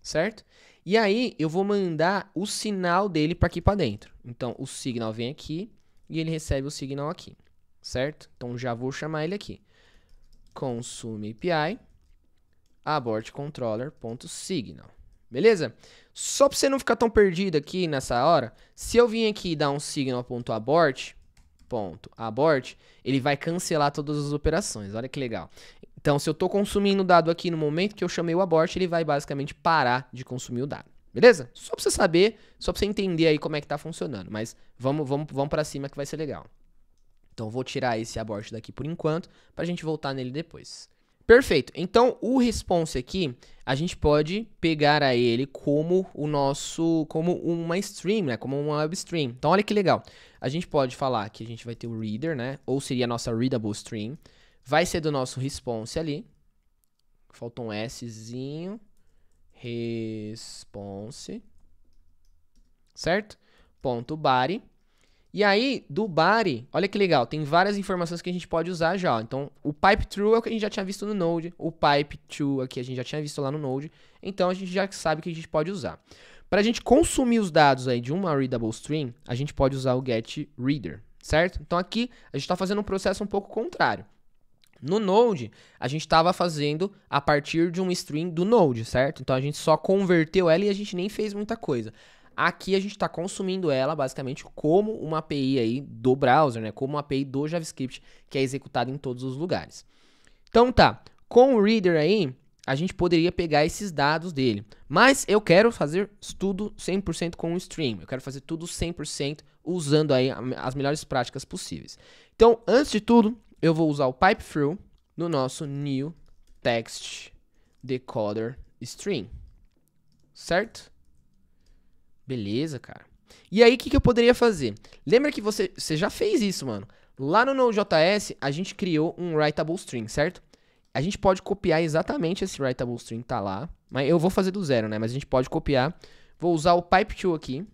certo? E aí eu vou mandar o sinal dele para aqui para dentro. Então, o signal vem aqui e ele recebe o signal aqui, certo? Então já vou chamar ele aqui. Consume API abort controller.signal Beleza? Só pra você não ficar tão perdido aqui nessa hora, se eu vim aqui e dar um signal.abort, ponto abort, ponto abort, ele vai cancelar todas as operações. Olha que legal. Então, se eu estou consumindo o dado aqui no momento que eu chamei o abort, ele vai basicamente parar de consumir o dado. Beleza? Só para você saber, só para você entender aí como é que tá funcionando. Mas vamos, vamos, vamos para cima que vai ser legal. Então, vou tirar esse abort daqui por enquanto, para a gente voltar nele depois. Perfeito. Então, o response aqui, a gente pode pegar a ele como o nosso, como uma stream, né? Como uma web Então, olha que legal. A gente pode falar que a gente vai ter o reader, né? Ou seria a nossa readable stream. Vai ser do nosso response ali. Faltou um Szinho. Response. Certo? Ponto body. E aí, do body, olha que legal, tem várias informações que a gente pode usar já. Então, o pipe true é o que a gente já tinha visto no Node, o pipe true aqui a gente já tinha visto lá no Node. Então, a gente já sabe que a gente pode usar. Para a gente consumir os dados aí de uma readable string, a gente pode usar o get reader, certo? Então, aqui a gente está fazendo um processo um pouco contrário. No Node, a gente estava fazendo a partir de um string do Node, certo? Então a gente só converteu ela e a gente nem fez muita coisa. Aqui a gente está consumindo ela basicamente como uma API aí do browser, né? Como uma API do JavaScript que é executada em todos os lugares. Então tá, com o Reader aí, a gente poderia pegar esses dados dele. Mas eu quero fazer tudo 100% com o stream. Eu quero fazer tudo 100% usando aí as melhores práticas possíveis. Então, antes de tudo, eu vou usar o pipe through no nosso new text decoder string. Certo? Beleza, cara. E aí, o que, que eu poderia fazer? Lembra que você, você já fez isso, mano. Lá no Node.js, a gente criou um writable string, certo? A gente pode copiar exatamente esse writable string, tá lá. Mas eu vou fazer do zero, né? Mas a gente pode copiar. Vou usar o pipe2 aqui.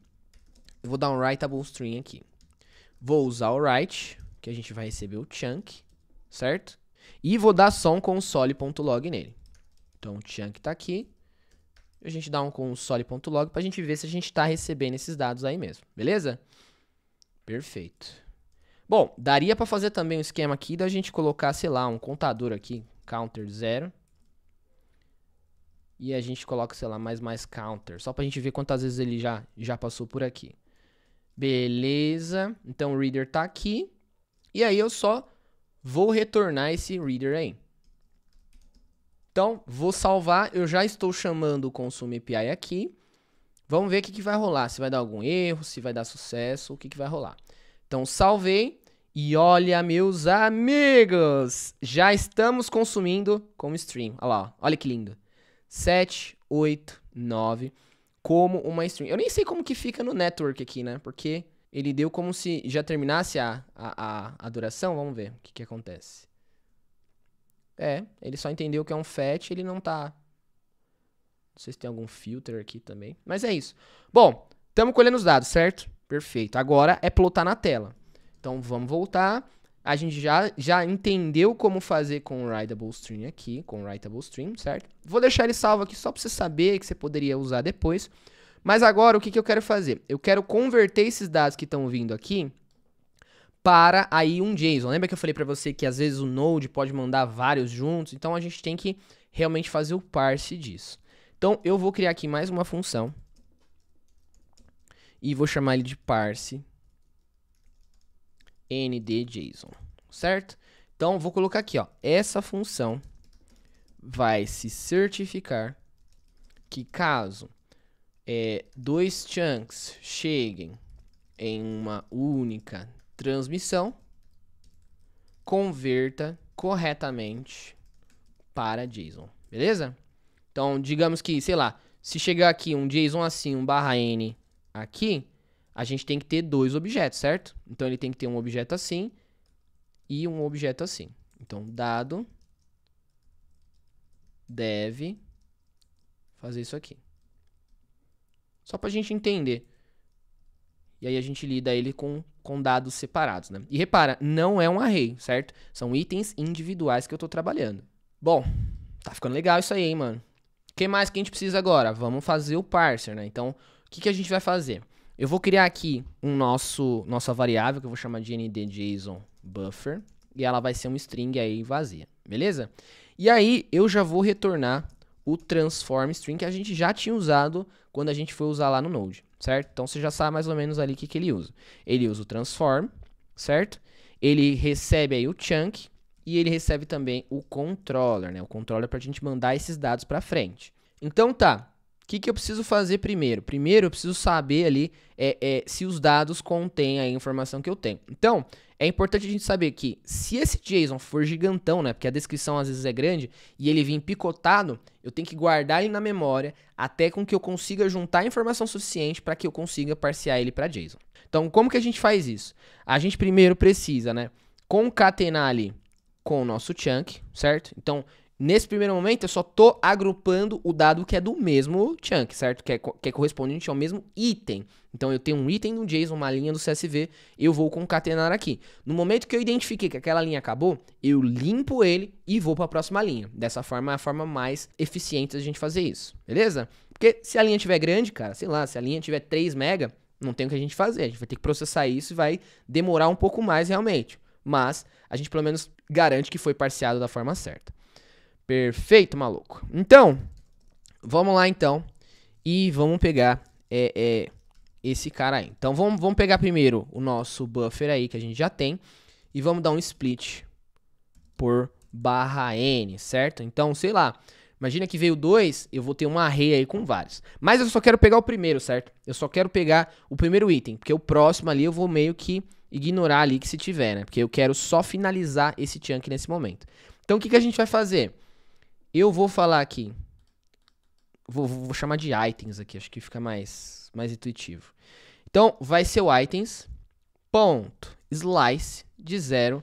Eu vou dar um writable string aqui. Vou usar o write, que a gente vai receber o chunk, certo? E vou dar só um console.log nele. Então, o chunk tá aqui a gente dá um console.log para a gente ver se a gente está recebendo esses dados aí mesmo, beleza? Perfeito. Bom, daria para fazer também um esquema aqui da gente colocar, sei lá, um contador aqui, counter zero E a gente coloca, sei lá, mais mais counter, só para a gente ver quantas vezes ele já, já passou por aqui. Beleza, então o reader está aqui. E aí eu só vou retornar esse reader aí. Então, vou salvar. Eu já estou chamando o Consume API aqui. Vamos ver o que, que vai rolar. Se vai dar algum erro, se vai dar sucesso, o que, que vai rolar. Então, salvei. E olha, meus amigos, já estamos consumindo como stream. Olha lá, olha que lindo. 7, 8, 9, como uma stream. Eu nem sei como que fica no network aqui, né? Porque ele deu como se já terminasse a, a, a, a duração. Vamos ver o que, que acontece. É, ele só entendeu que é um fat, ele não tá. Não sei se tem algum filter aqui também. Mas é isso. Bom, estamos colhendo os dados, certo? Perfeito. Agora é plotar na tela. Então vamos voltar. A gente já, já entendeu como fazer com o Writable Stream aqui, com o Writable Stream, certo? Vou deixar ele salvo aqui só para você saber que você poderia usar depois. Mas agora o que, que eu quero fazer? Eu quero converter esses dados que estão vindo aqui para aí um JSON. Lembra que eu falei para você que às vezes o Node pode mandar vários juntos? Então a gente tem que realmente fazer o parse disso. Então eu vou criar aqui mais uma função e vou chamar ele de parse ndjson, certo? Então vou colocar aqui, ó, essa função vai se certificar que caso é, dois chunks cheguem em uma única transmissão, converta corretamente para JSON, beleza? Então, digamos que, sei lá, se chegar aqui um JSON assim, um barra N aqui, a gente tem que ter dois objetos, certo? Então, ele tem que ter um objeto assim e um objeto assim. Então, dado deve fazer isso aqui. Só para a gente entender. E aí a gente lida ele com com dados separados, né? E repara, não é um array, certo? São itens individuais que eu estou trabalhando. Bom, tá ficando legal isso aí, hein, mano? O que mais que a gente precisa agora? Vamos fazer o parser, né? Então, o que, que a gente vai fazer? Eu vou criar aqui um nosso, nossa variável, que eu vou chamar de ndjsonBuffer, buffer, e ela vai ser um string aí vazia, beleza? E aí, eu já vou retornar o transform string que a gente já tinha usado quando a gente foi usar lá no Node certo? Então você já sabe mais ou menos ali o que, que ele usa. Ele usa o transform, certo? Ele recebe aí o chunk e ele recebe também o controller, né? O controller para a gente mandar esses dados para frente. Então tá, o que, que eu preciso fazer primeiro? Primeiro eu preciso saber ali é, é, se os dados contêm a informação que eu tenho. Então, é importante a gente saber que se esse JSON for gigantão, né, porque a descrição às vezes é grande, e ele vem picotado, eu tenho que guardar ele na memória até com que eu consiga juntar informação suficiente para que eu consiga parciar ele para JSON. Então, como que a gente faz isso? A gente primeiro precisa, né, concatenar ali com o nosso chunk, certo? Então, Nesse primeiro momento, eu só tô agrupando o dado que é do mesmo chunk, certo? Que é, que é correspondente ao mesmo item. Então, eu tenho um item do JSON, uma linha do CSV, eu vou concatenar aqui. No momento que eu identifiquei que aquela linha acabou, eu limpo ele e vou para a próxima linha. Dessa forma, é a forma mais eficiente da gente fazer isso, beleza? Porque se a linha tiver grande, cara, sei lá, se a linha tiver 3 mega, não tem o que a gente fazer. A gente vai ter que processar isso e vai demorar um pouco mais realmente. Mas a gente pelo menos garante que foi parciado da forma certa. Perfeito, maluco. Então, vamos lá então. E vamos pegar é, é, esse cara aí. Então vamos, vamos pegar primeiro o nosso buffer aí que a gente já tem. E vamos dar um split por barra N, certo? Então, sei lá. Imagina que veio dois, eu vou ter um array aí com vários. Mas eu só quero pegar o primeiro, certo? Eu só quero pegar o primeiro item, porque o próximo ali eu vou meio que ignorar ali que se tiver, né? Porque eu quero só finalizar esse chunk nesse momento. Então o que, que a gente vai fazer? Eu vou falar aqui. Vou, vou, chamar de itens aqui, acho que fica mais, mais intuitivo. Então, vai ser o items. Ponto, slice de 0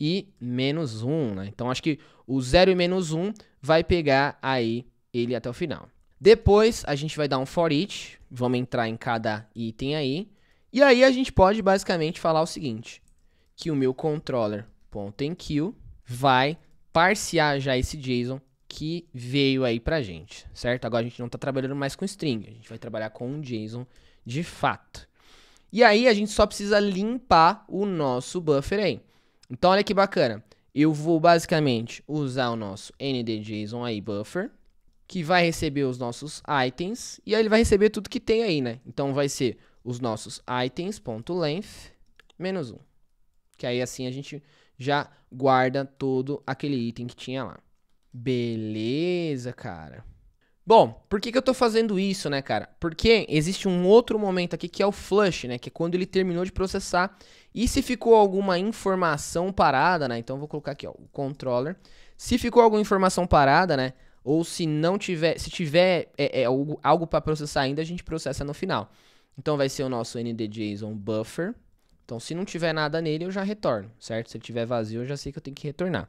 e menos 1. Um, né? Então, acho que o 0 e menos 1 um vai pegar aí ele até o final. Depois, a gente vai dar um for each. Vamos entrar em cada item aí. E aí, a gente pode basicamente falar o seguinte. Que o meu controller.enqueue vai parciar já esse JSON que veio aí pra gente, certo? Agora a gente não tá trabalhando mais com string, a gente vai trabalhar com um JSON de fato. E aí a gente só precisa limpar o nosso buffer aí. Então olha que bacana. Eu vou basicamente usar o nosso ndjson aí buffer, que vai receber os nossos items, e aí ele vai receber tudo que tem aí, né? Então vai ser os nossos items.length menos 1. Que aí assim a gente já guarda todo aquele item que tinha lá. Beleza, cara. Bom, por que, que eu tô fazendo isso, né, cara? Porque existe um outro momento aqui que é o flush, né? Que é quando ele terminou de processar. E se ficou alguma informação parada, né? Então vou colocar aqui, ó, o controller. Se ficou alguma informação parada, né? Ou se não tiver, se tiver é, é algo, algo para processar ainda, a gente processa no final. Então vai ser o nosso NDJSON buffer. Então se não tiver nada nele, eu já retorno, certo? Se ele tiver vazio, eu já sei que eu tenho que retornar.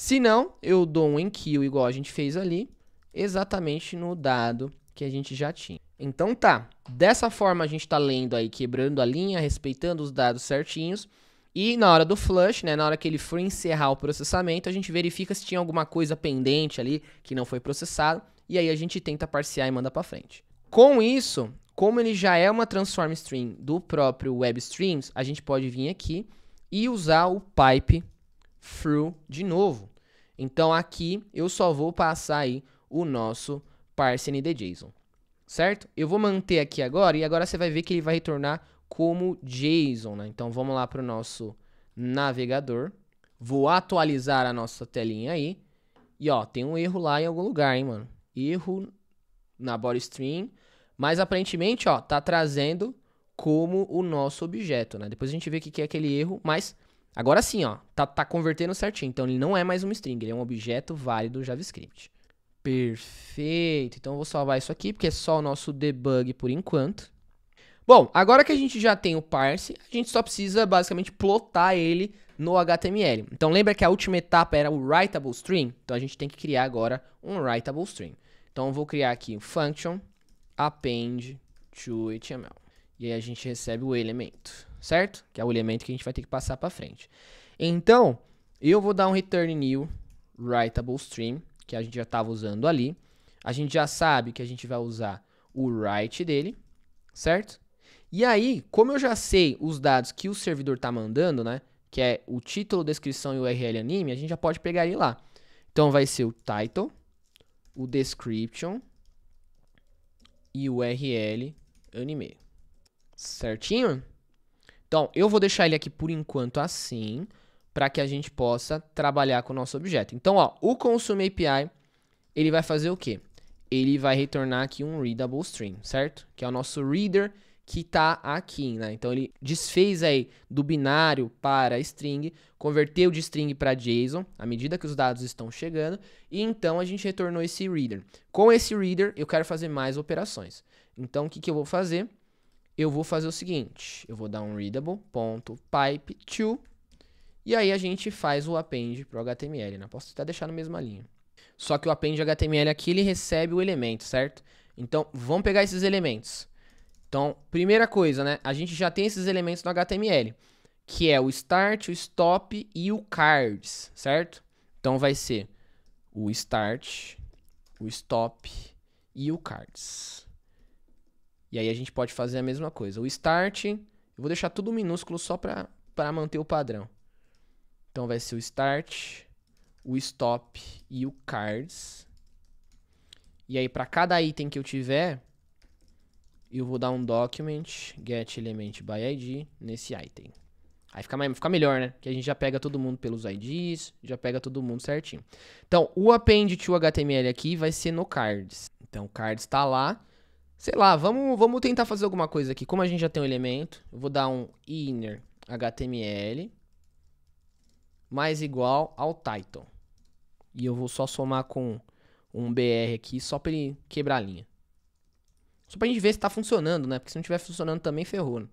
Se não, eu dou um kill igual a gente fez ali, exatamente no dado que a gente já tinha. Então tá, dessa forma a gente está lendo aí, quebrando a linha, respeitando os dados certinhos. E na hora do flush, né, na hora que ele for encerrar o processamento, a gente verifica se tinha alguma coisa pendente ali que não foi processado, e aí a gente tenta parciar e manda para frente. Com isso, como ele já é uma transform stream do próprio WebStreams, a gente pode vir aqui e usar o pipe through de novo. Então aqui eu só vou passar aí o nosso parse json, certo? Eu vou manter aqui agora e agora você vai ver que ele vai retornar como JSON, né? Então vamos lá para o nosso navegador. Vou atualizar a nossa telinha aí. E ó, tem um erro lá em algum lugar, hein, mano? Erro na body string, mas aparentemente, ó, tá trazendo como o nosso objeto, né? Depois a gente vê o que é aquele erro, mas Agora sim, ó, tá, tá convertendo certinho. Então ele não é mais um string, ele é um objeto válido JavaScript. Perfeito. Então eu vou salvar isso aqui, porque é só o nosso debug por enquanto. Bom, agora que a gente já tem o parse, a gente só precisa basicamente plotar ele no HTML. Então lembra que a última etapa era o writable string? Então a gente tem que criar agora um writable string. Então eu vou criar aqui o function append to HTML. E aí a gente recebe o elemento certo? Que é o elemento que a gente vai ter que passar para frente. Então, eu vou dar um return new writable stream, que a gente já estava usando ali. A gente já sabe que a gente vai usar o write dele, certo? E aí, como eu já sei os dados que o servidor está mandando, né? Que é o título, descrição e URL anime, a gente já pode pegar ele lá. Então vai ser o title, o description e o URL anime. Certinho? Então, eu vou deixar ele aqui por enquanto assim, para que a gente possa trabalhar com o nosso objeto. Então, ó, o consume API, ele vai fazer o quê? Ele vai retornar aqui um readable stream, certo? Que é o nosso reader que está aqui, né? Então ele desfez aí do binário para string, converteu de string para JSON à medida que os dados estão chegando, e então a gente retornou esse reader. Com esse reader eu quero fazer mais operações. Então o que, que eu vou fazer? eu vou fazer o seguinte, eu vou dar um readable.pipe to e aí a gente faz o append pro HTML, né? Posso até deixar na mesma linha. Só que o append HTML aqui, ele recebe o elemento, certo? Então, vamos pegar esses elementos. Então, primeira coisa, né? A gente já tem esses elementos no HTML, que é o start, o stop e o cards, certo? Então, vai ser o start, o stop e o cards. E aí a gente pode fazer a mesma coisa. O start, eu vou deixar tudo minúsculo só para manter o padrão. Então vai ser o start, o stop e o cards. E aí para cada item que eu tiver, eu vou dar um document get element by id nesse item. Aí fica, mais, fica melhor, né? Que a gente já pega todo mundo pelos IDs, já pega todo mundo certinho. Então, o append to HTML aqui vai ser no cards. Então, o cards está lá. Sei lá, vamos, vamos tentar fazer alguma coisa aqui. Como a gente já tem um elemento, eu vou dar um inner HTML mais igual ao title. E eu vou só somar com um BR aqui, só pra ele quebrar a linha. Só pra gente ver se tá funcionando, né? Porque se não tiver funcionando também ferrou. Né?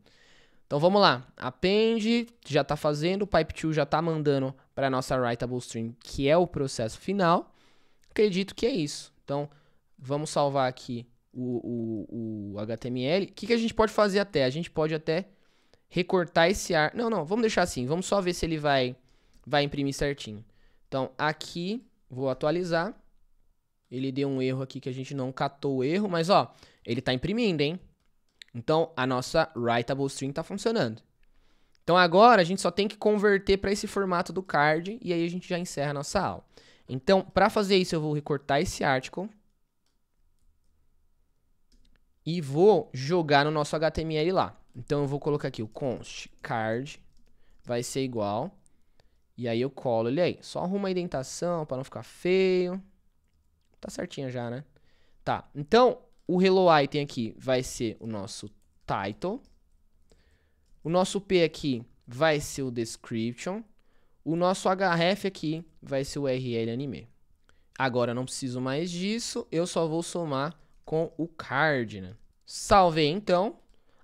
Então vamos lá. Append já tá fazendo, o pipe2 já tá mandando para nossa writable string, que é o processo final. Acredito que é isso. Então vamos salvar aqui o, o, o HTML, o que, que a gente pode fazer até? A gente pode até recortar esse ar. Não, não, vamos deixar assim. Vamos só ver se ele vai, vai imprimir certinho. Então, aqui, vou atualizar. Ele deu um erro aqui que a gente não catou o erro, mas ó, ele tá imprimindo, hein? Então, a nossa writable string tá funcionando. Então, agora a gente só tem que converter para esse formato do card e aí a gente já encerra a nossa aula. Então, para fazer isso, eu vou recortar esse article e vou jogar no nosso HTML lá. Então eu vou colocar aqui o const card vai ser igual e aí eu colo ele aí. Só arruma a indentação para não ficar feio. Tá certinha já, né? Tá. Então, o hello item aqui vai ser o nosso title. O nosso p aqui vai ser o description. O nosso href aqui vai ser o rl anime. Agora não preciso mais disso, eu só vou somar com o card, né? Salvei então.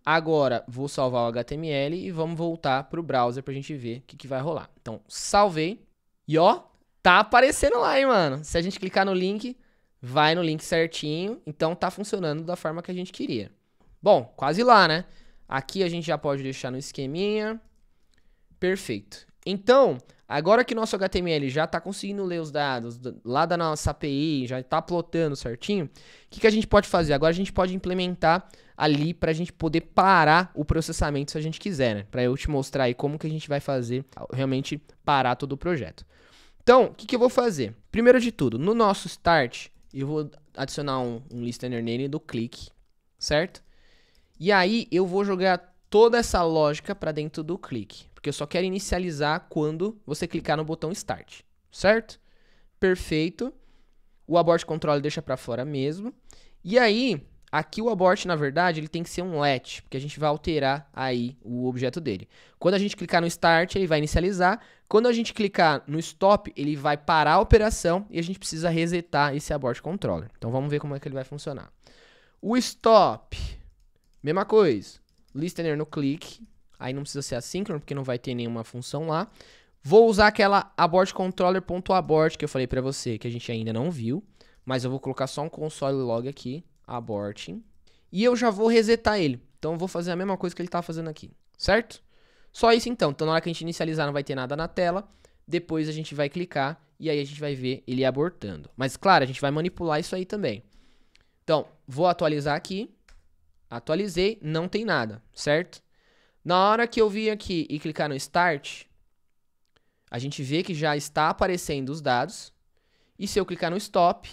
Agora vou salvar o HTML e vamos voltar para o browser para a gente ver o que, que vai rolar. Então, salvei. E ó, tá aparecendo lá, hein, mano? Se a gente clicar no link, vai no link certinho. Então tá funcionando da forma que a gente queria. Bom, quase lá, né? Aqui a gente já pode deixar no esqueminha. Perfeito. Então, Agora que nosso HTML já está conseguindo ler os dados lá da nossa API, já está plotando certinho, o que, que a gente pode fazer? Agora a gente pode implementar ali para a gente poder parar o processamento se a gente quiser, né? Para eu te mostrar aí como que a gente vai fazer realmente parar todo o projeto. Então, o que, que eu vou fazer? Primeiro de tudo, no nosso start, eu vou adicionar um, um listener name do clique, certo? E aí eu vou jogar toda essa lógica para dentro do clique, porque eu só quero inicializar quando você clicar no botão Start, certo? Perfeito. O abort controle deixa para fora mesmo. E aí, aqui o abort, na verdade, ele tem que ser um let, porque a gente vai alterar aí o objeto dele. Quando a gente clicar no Start, ele vai inicializar. Quando a gente clicar no Stop, ele vai parar a operação e a gente precisa resetar esse abort controller. Então, vamos ver como é que ele vai funcionar. O Stop, mesma coisa listener no clique. Aí não precisa ser assíncrono, porque não vai ter nenhuma função lá. Vou usar aquela abortcontroller.abort que eu falei para você, que a gente ainda não viu. Mas eu vou colocar só um console log aqui, aborting. E eu já vou resetar ele. Então eu vou fazer a mesma coisa que ele tá fazendo aqui, certo? Só isso então. Então na hora que a gente inicializar não vai ter nada na tela. Depois a gente vai clicar e aí a gente vai ver ele abortando. Mas claro, a gente vai manipular isso aí também. Então, vou atualizar aqui. Atualizei, não tem nada, certo? Na hora que eu vim aqui e clicar no Start, a gente vê que já está aparecendo os dados. E se eu clicar no Stop,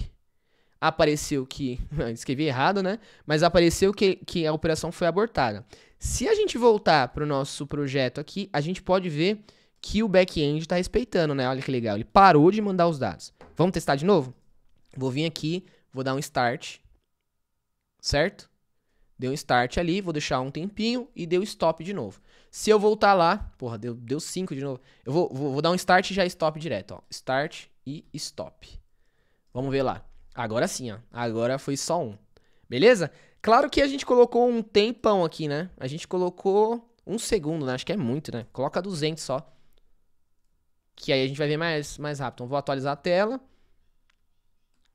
apareceu que... <laughs> escrevi errado, né? Mas apareceu que, que a operação foi abortada. Se a gente voltar para o nosso projeto aqui, a gente pode ver que o back-end está respeitando, né? Olha que legal, ele parou de mandar os dados. Vamos testar de novo? Vou vir aqui, vou dar um Start, certo? Deu um start ali, vou deixar um tempinho e deu stop de novo. Se eu voltar lá, porra, deu 5 deu cinco de novo. Eu vou, vou, vou, dar um start e já stop direto, ó. Start e stop. Vamos ver lá. Agora sim, ó. Agora foi só um. Beleza? Claro que a gente colocou um tempão aqui, né? A gente colocou um segundo, né? Acho que é muito, né? Coloca 200 só. Que aí a gente vai ver mais, mais rápido. Então, vou atualizar a tela.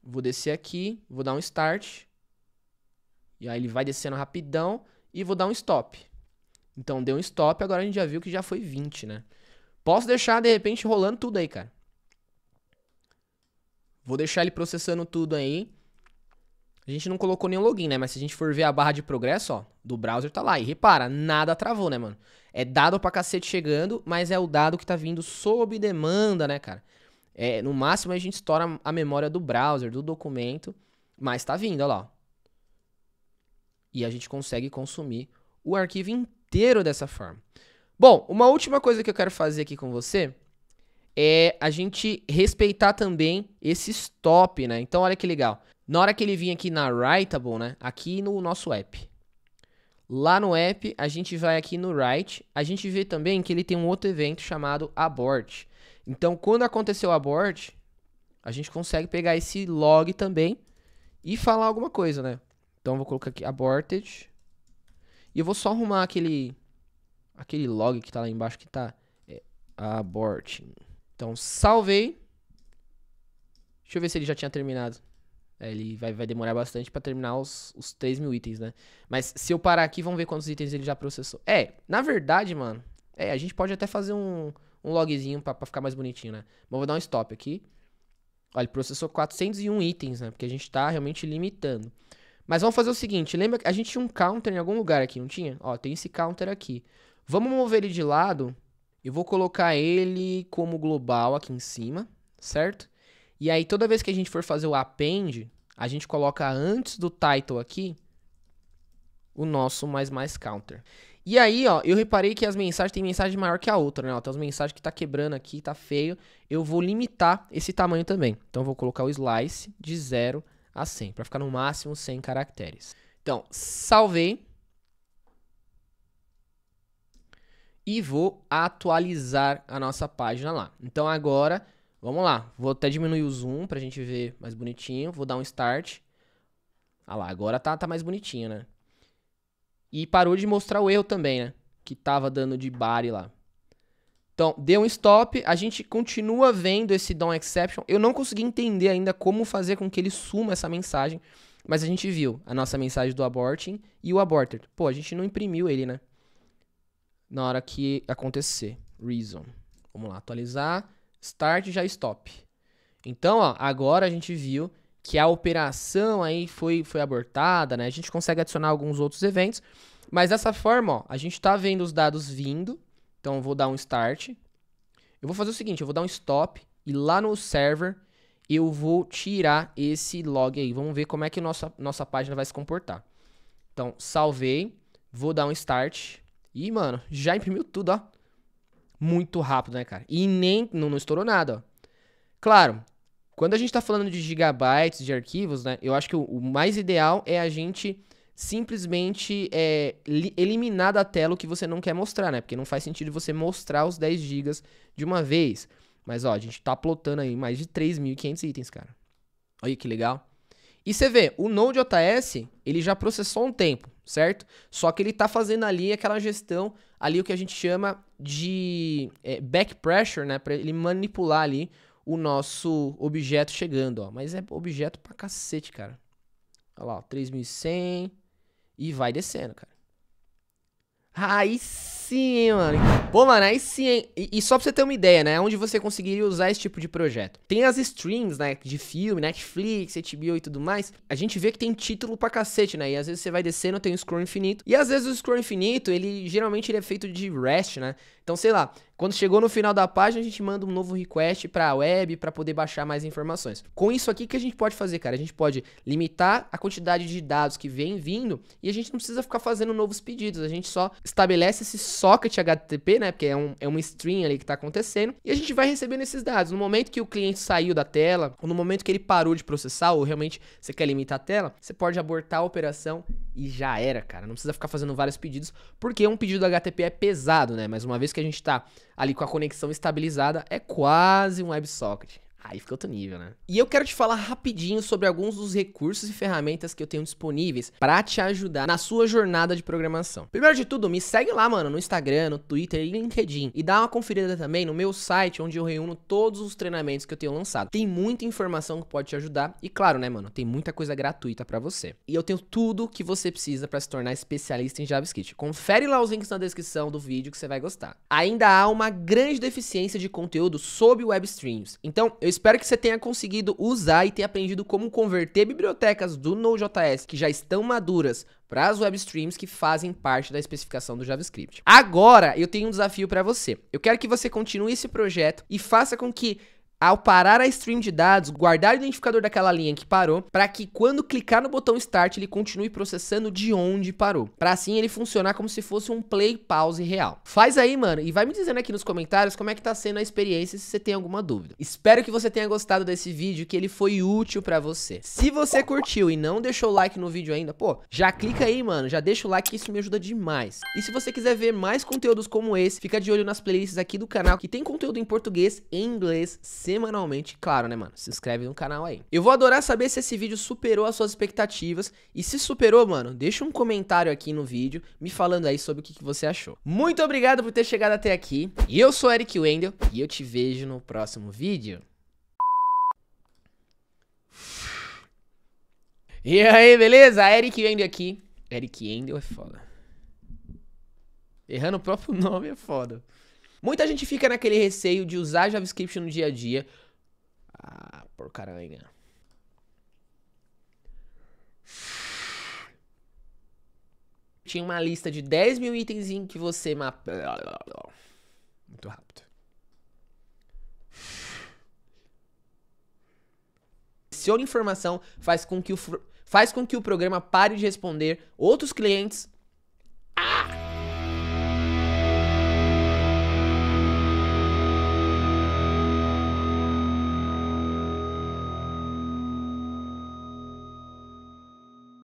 Vou descer aqui, vou dar um start. E aí ele vai descendo rapidão e vou dar um stop. Então deu um stop, agora a gente já viu que já foi 20, né? Posso deixar de repente rolando tudo aí, cara. Vou deixar ele processando tudo aí. A gente não colocou nenhum login, né? Mas se a gente for ver a barra de progresso, ó, do browser tá lá. E repara, nada travou, né, mano? É dado pra cacete chegando, mas é o dado que tá vindo sob demanda, né, cara? É, no máximo a gente estoura a memória do browser, do documento, mas tá vindo, ó lá. E a gente consegue consumir o arquivo inteiro dessa forma. Bom, uma última coisa que eu quero fazer aqui com você é a gente respeitar também esse stop, né? Então, olha que legal. Na hora que ele vir aqui na Writable, né? Aqui no nosso app. Lá no app, a gente vai aqui no Write. A gente vê também que ele tem um outro evento chamado Abort. Então, quando aconteceu o Abort, a gente consegue pegar esse log também e falar alguma coisa, né? Então eu vou colocar aqui aborted. E eu vou só arrumar aquele aquele log que tá lá embaixo que tá é, aborting. Então salvei. Deixa eu ver se ele já tinha terminado. É, ele vai, vai demorar bastante para terminar os, os 3 mil itens, né? Mas se eu parar aqui, vamos ver quantos itens ele já processou. É, na verdade, mano, é, a gente pode até fazer um, um logzinho pra, pra ficar mais bonitinho, né? Mas vou dar um stop aqui. Olha, ele processou 401 itens, né? Porque a gente tá realmente limitando. Mas vamos fazer o seguinte, lembra que a gente tinha um counter em algum lugar aqui, não tinha? Ó, tem esse counter aqui. Vamos mover ele de lado eu vou colocar ele como global aqui em cima, certo? E aí toda vez que a gente for fazer o append, a gente coloca antes do title aqui o nosso mais mais counter. E aí, ó, eu reparei que as mensagens tem mensagem maior que a outra, né? Ó, tem as mensagens que tá quebrando aqui, tá feio. Eu vou limitar esse tamanho também. Então eu vou colocar o slice de 0 a 100, para ficar no máximo 100 caracteres. Então, salvei. E vou atualizar a nossa página lá. Então agora, vamos lá. Vou até diminuir o zoom para a gente ver mais bonitinho. Vou dar um start. Ah lá, agora tá, tá mais bonitinho, né? E parou de mostrar o erro também, né? Que tava dando de body lá. Então, deu um stop, a gente continua vendo esse DOM exception. Eu não consegui entender ainda como fazer com que ele suma essa mensagem, mas a gente viu a nossa mensagem do aborting e o aborted. Pô, a gente não imprimiu ele, né? Na hora que acontecer. Reason. Vamos lá, atualizar. Start já stop. Então, ó, agora a gente viu que a operação aí foi, foi abortada, né? A gente consegue adicionar alguns outros eventos, mas dessa forma, ó, a gente está vendo os dados vindo, então eu vou dar um start. Eu vou fazer o seguinte, eu vou dar um stop e lá no server eu vou tirar esse log aí. Vamos ver como é que nossa, nossa página vai se comportar. Então, salvei, vou dar um start. E, mano, já imprimiu tudo, ó. Muito rápido, né, cara? E nem, não, não estourou nada, ó. Claro, quando a gente está falando de gigabytes de arquivos, né, eu acho que o, o mais ideal é a gente simplesmente é, eliminar da tela o que você não quer mostrar, né? Porque não faz sentido você mostrar os 10 GB de uma vez. Mas, ó, a gente tá plotando aí mais de 3.500 itens, cara. Olha que legal. E você vê, o Node.js, ele já processou um tempo, certo? Só que ele tá fazendo ali aquela gestão, ali o que a gente chama de é, back pressure, né? Pra ele manipular ali o nosso objeto chegando, ó. Mas é objeto pra cacete, cara. Olha lá, 3.100... E vai descendo, cara. Aí sim, mano. Pô, mano, aí sim, hein? E, e, só pra você ter uma ideia, né? Onde você conseguiria usar esse tipo de projeto? Tem as streams, né? De filme, Netflix, HBO e tudo mais. A gente vê que tem título pra cacete, né? E às vezes você vai descendo, tem um scroll infinito. E às vezes o scroll infinito, ele geralmente ele é feito de rest, né? Então, sei lá, quando chegou no final da página, a gente manda um novo request para a web para poder baixar mais informações. Com isso aqui que a gente pode fazer, cara, a gente pode limitar a quantidade de dados que vem vindo e a gente não precisa ficar fazendo novos pedidos, a gente só estabelece esse socket HTTP, né, porque é um é uma string ali que está acontecendo e a gente vai recebendo esses dados. No momento que o cliente saiu da tela, ou no momento que ele parou de processar ou realmente você quer limitar a tela, você pode abortar a operação e já era, cara. Não precisa ficar fazendo vários pedidos, porque um pedido HTTP é pesado, né? Mas uma vez que a gente está ali com a conexão estabilizada, é quase um WebSocket. Aí fica outro nível, né? E eu quero te falar rapidinho sobre alguns dos recursos e ferramentas que eu tenho disponíveis para te ajudar na sua jornada de programação. Primeiro de tudo, me segue lá, mano, no Instagram, no Twitter e LinkedIn. E dá uma conferida também no meu site, onde eu reúno todos os treinamentos que eu tenho lançado. Tem muita informação que pode te ajudar. E claro, né, mano, tem muita coisa gratuita para você. E eu tenho tudo que você precisa para se tornar especialista em JavaScript. Confere lá os links na descrição do vídeo que você vai gostar. Ainda há uma grande deficiência de conteúdo sobre web streams. Então, eu espero que você tenha conseguido usar e tenha aprendido como converter bibliotecas do Node.js que já estão maduras para as web streams que fazem parte da especificação do JavaScript. Agora, eu tenho um desafio para você. Eu quero que você continue esse projeto e faça com que ao parar a stream de dados, guardar o identificador daquela linha que parou, para que quando clicar no botão Start ele continue processando de onde parou. Para assim ele funcionar como se fosse um play pause real. Faz aí, mano, e vai me dizendo aqui nos comentários como é que tá sendo a experiência se você tem alguma dúvida. Espero que você tenha gostado desse vídeo, que ele foi útil para você. Se você curtiu e não deixou o like no vídeo ainda, pô, já clica aí, mano, já deixa o like que isso me ajuda demais. E se você quiser ver mais conteúdos como esse, fica de olho nas playlists aqui do canal que tem conteúdo em português e inglês sempre semanalmente, claro, né, mano? Se inscreve no canal aí. Eu vou adorar saber se esse vídeo superou as suas expectativas. E se superou, mano, deixa um comentário aqui no vídeo me falando aí sobre o que, que você achou. Muito obrigado por ter chegado até aqui. E eu sou Eric Wendel e eu te vejo no próximo vídeo. E aí, beleza? Eric Wendel aqui. Eric Wendel é foda. Errando o próprio <laughs> nome é foda. Muita gente fica naquele receio de usar JavaScript no dia a dia. Ah, por caralho. Tinha uma lista de 10 mil itens em que você mapa. Muito rápido. Seleciona informação faz com que o, faz com que o programa pare de responder outros clientes. Ah!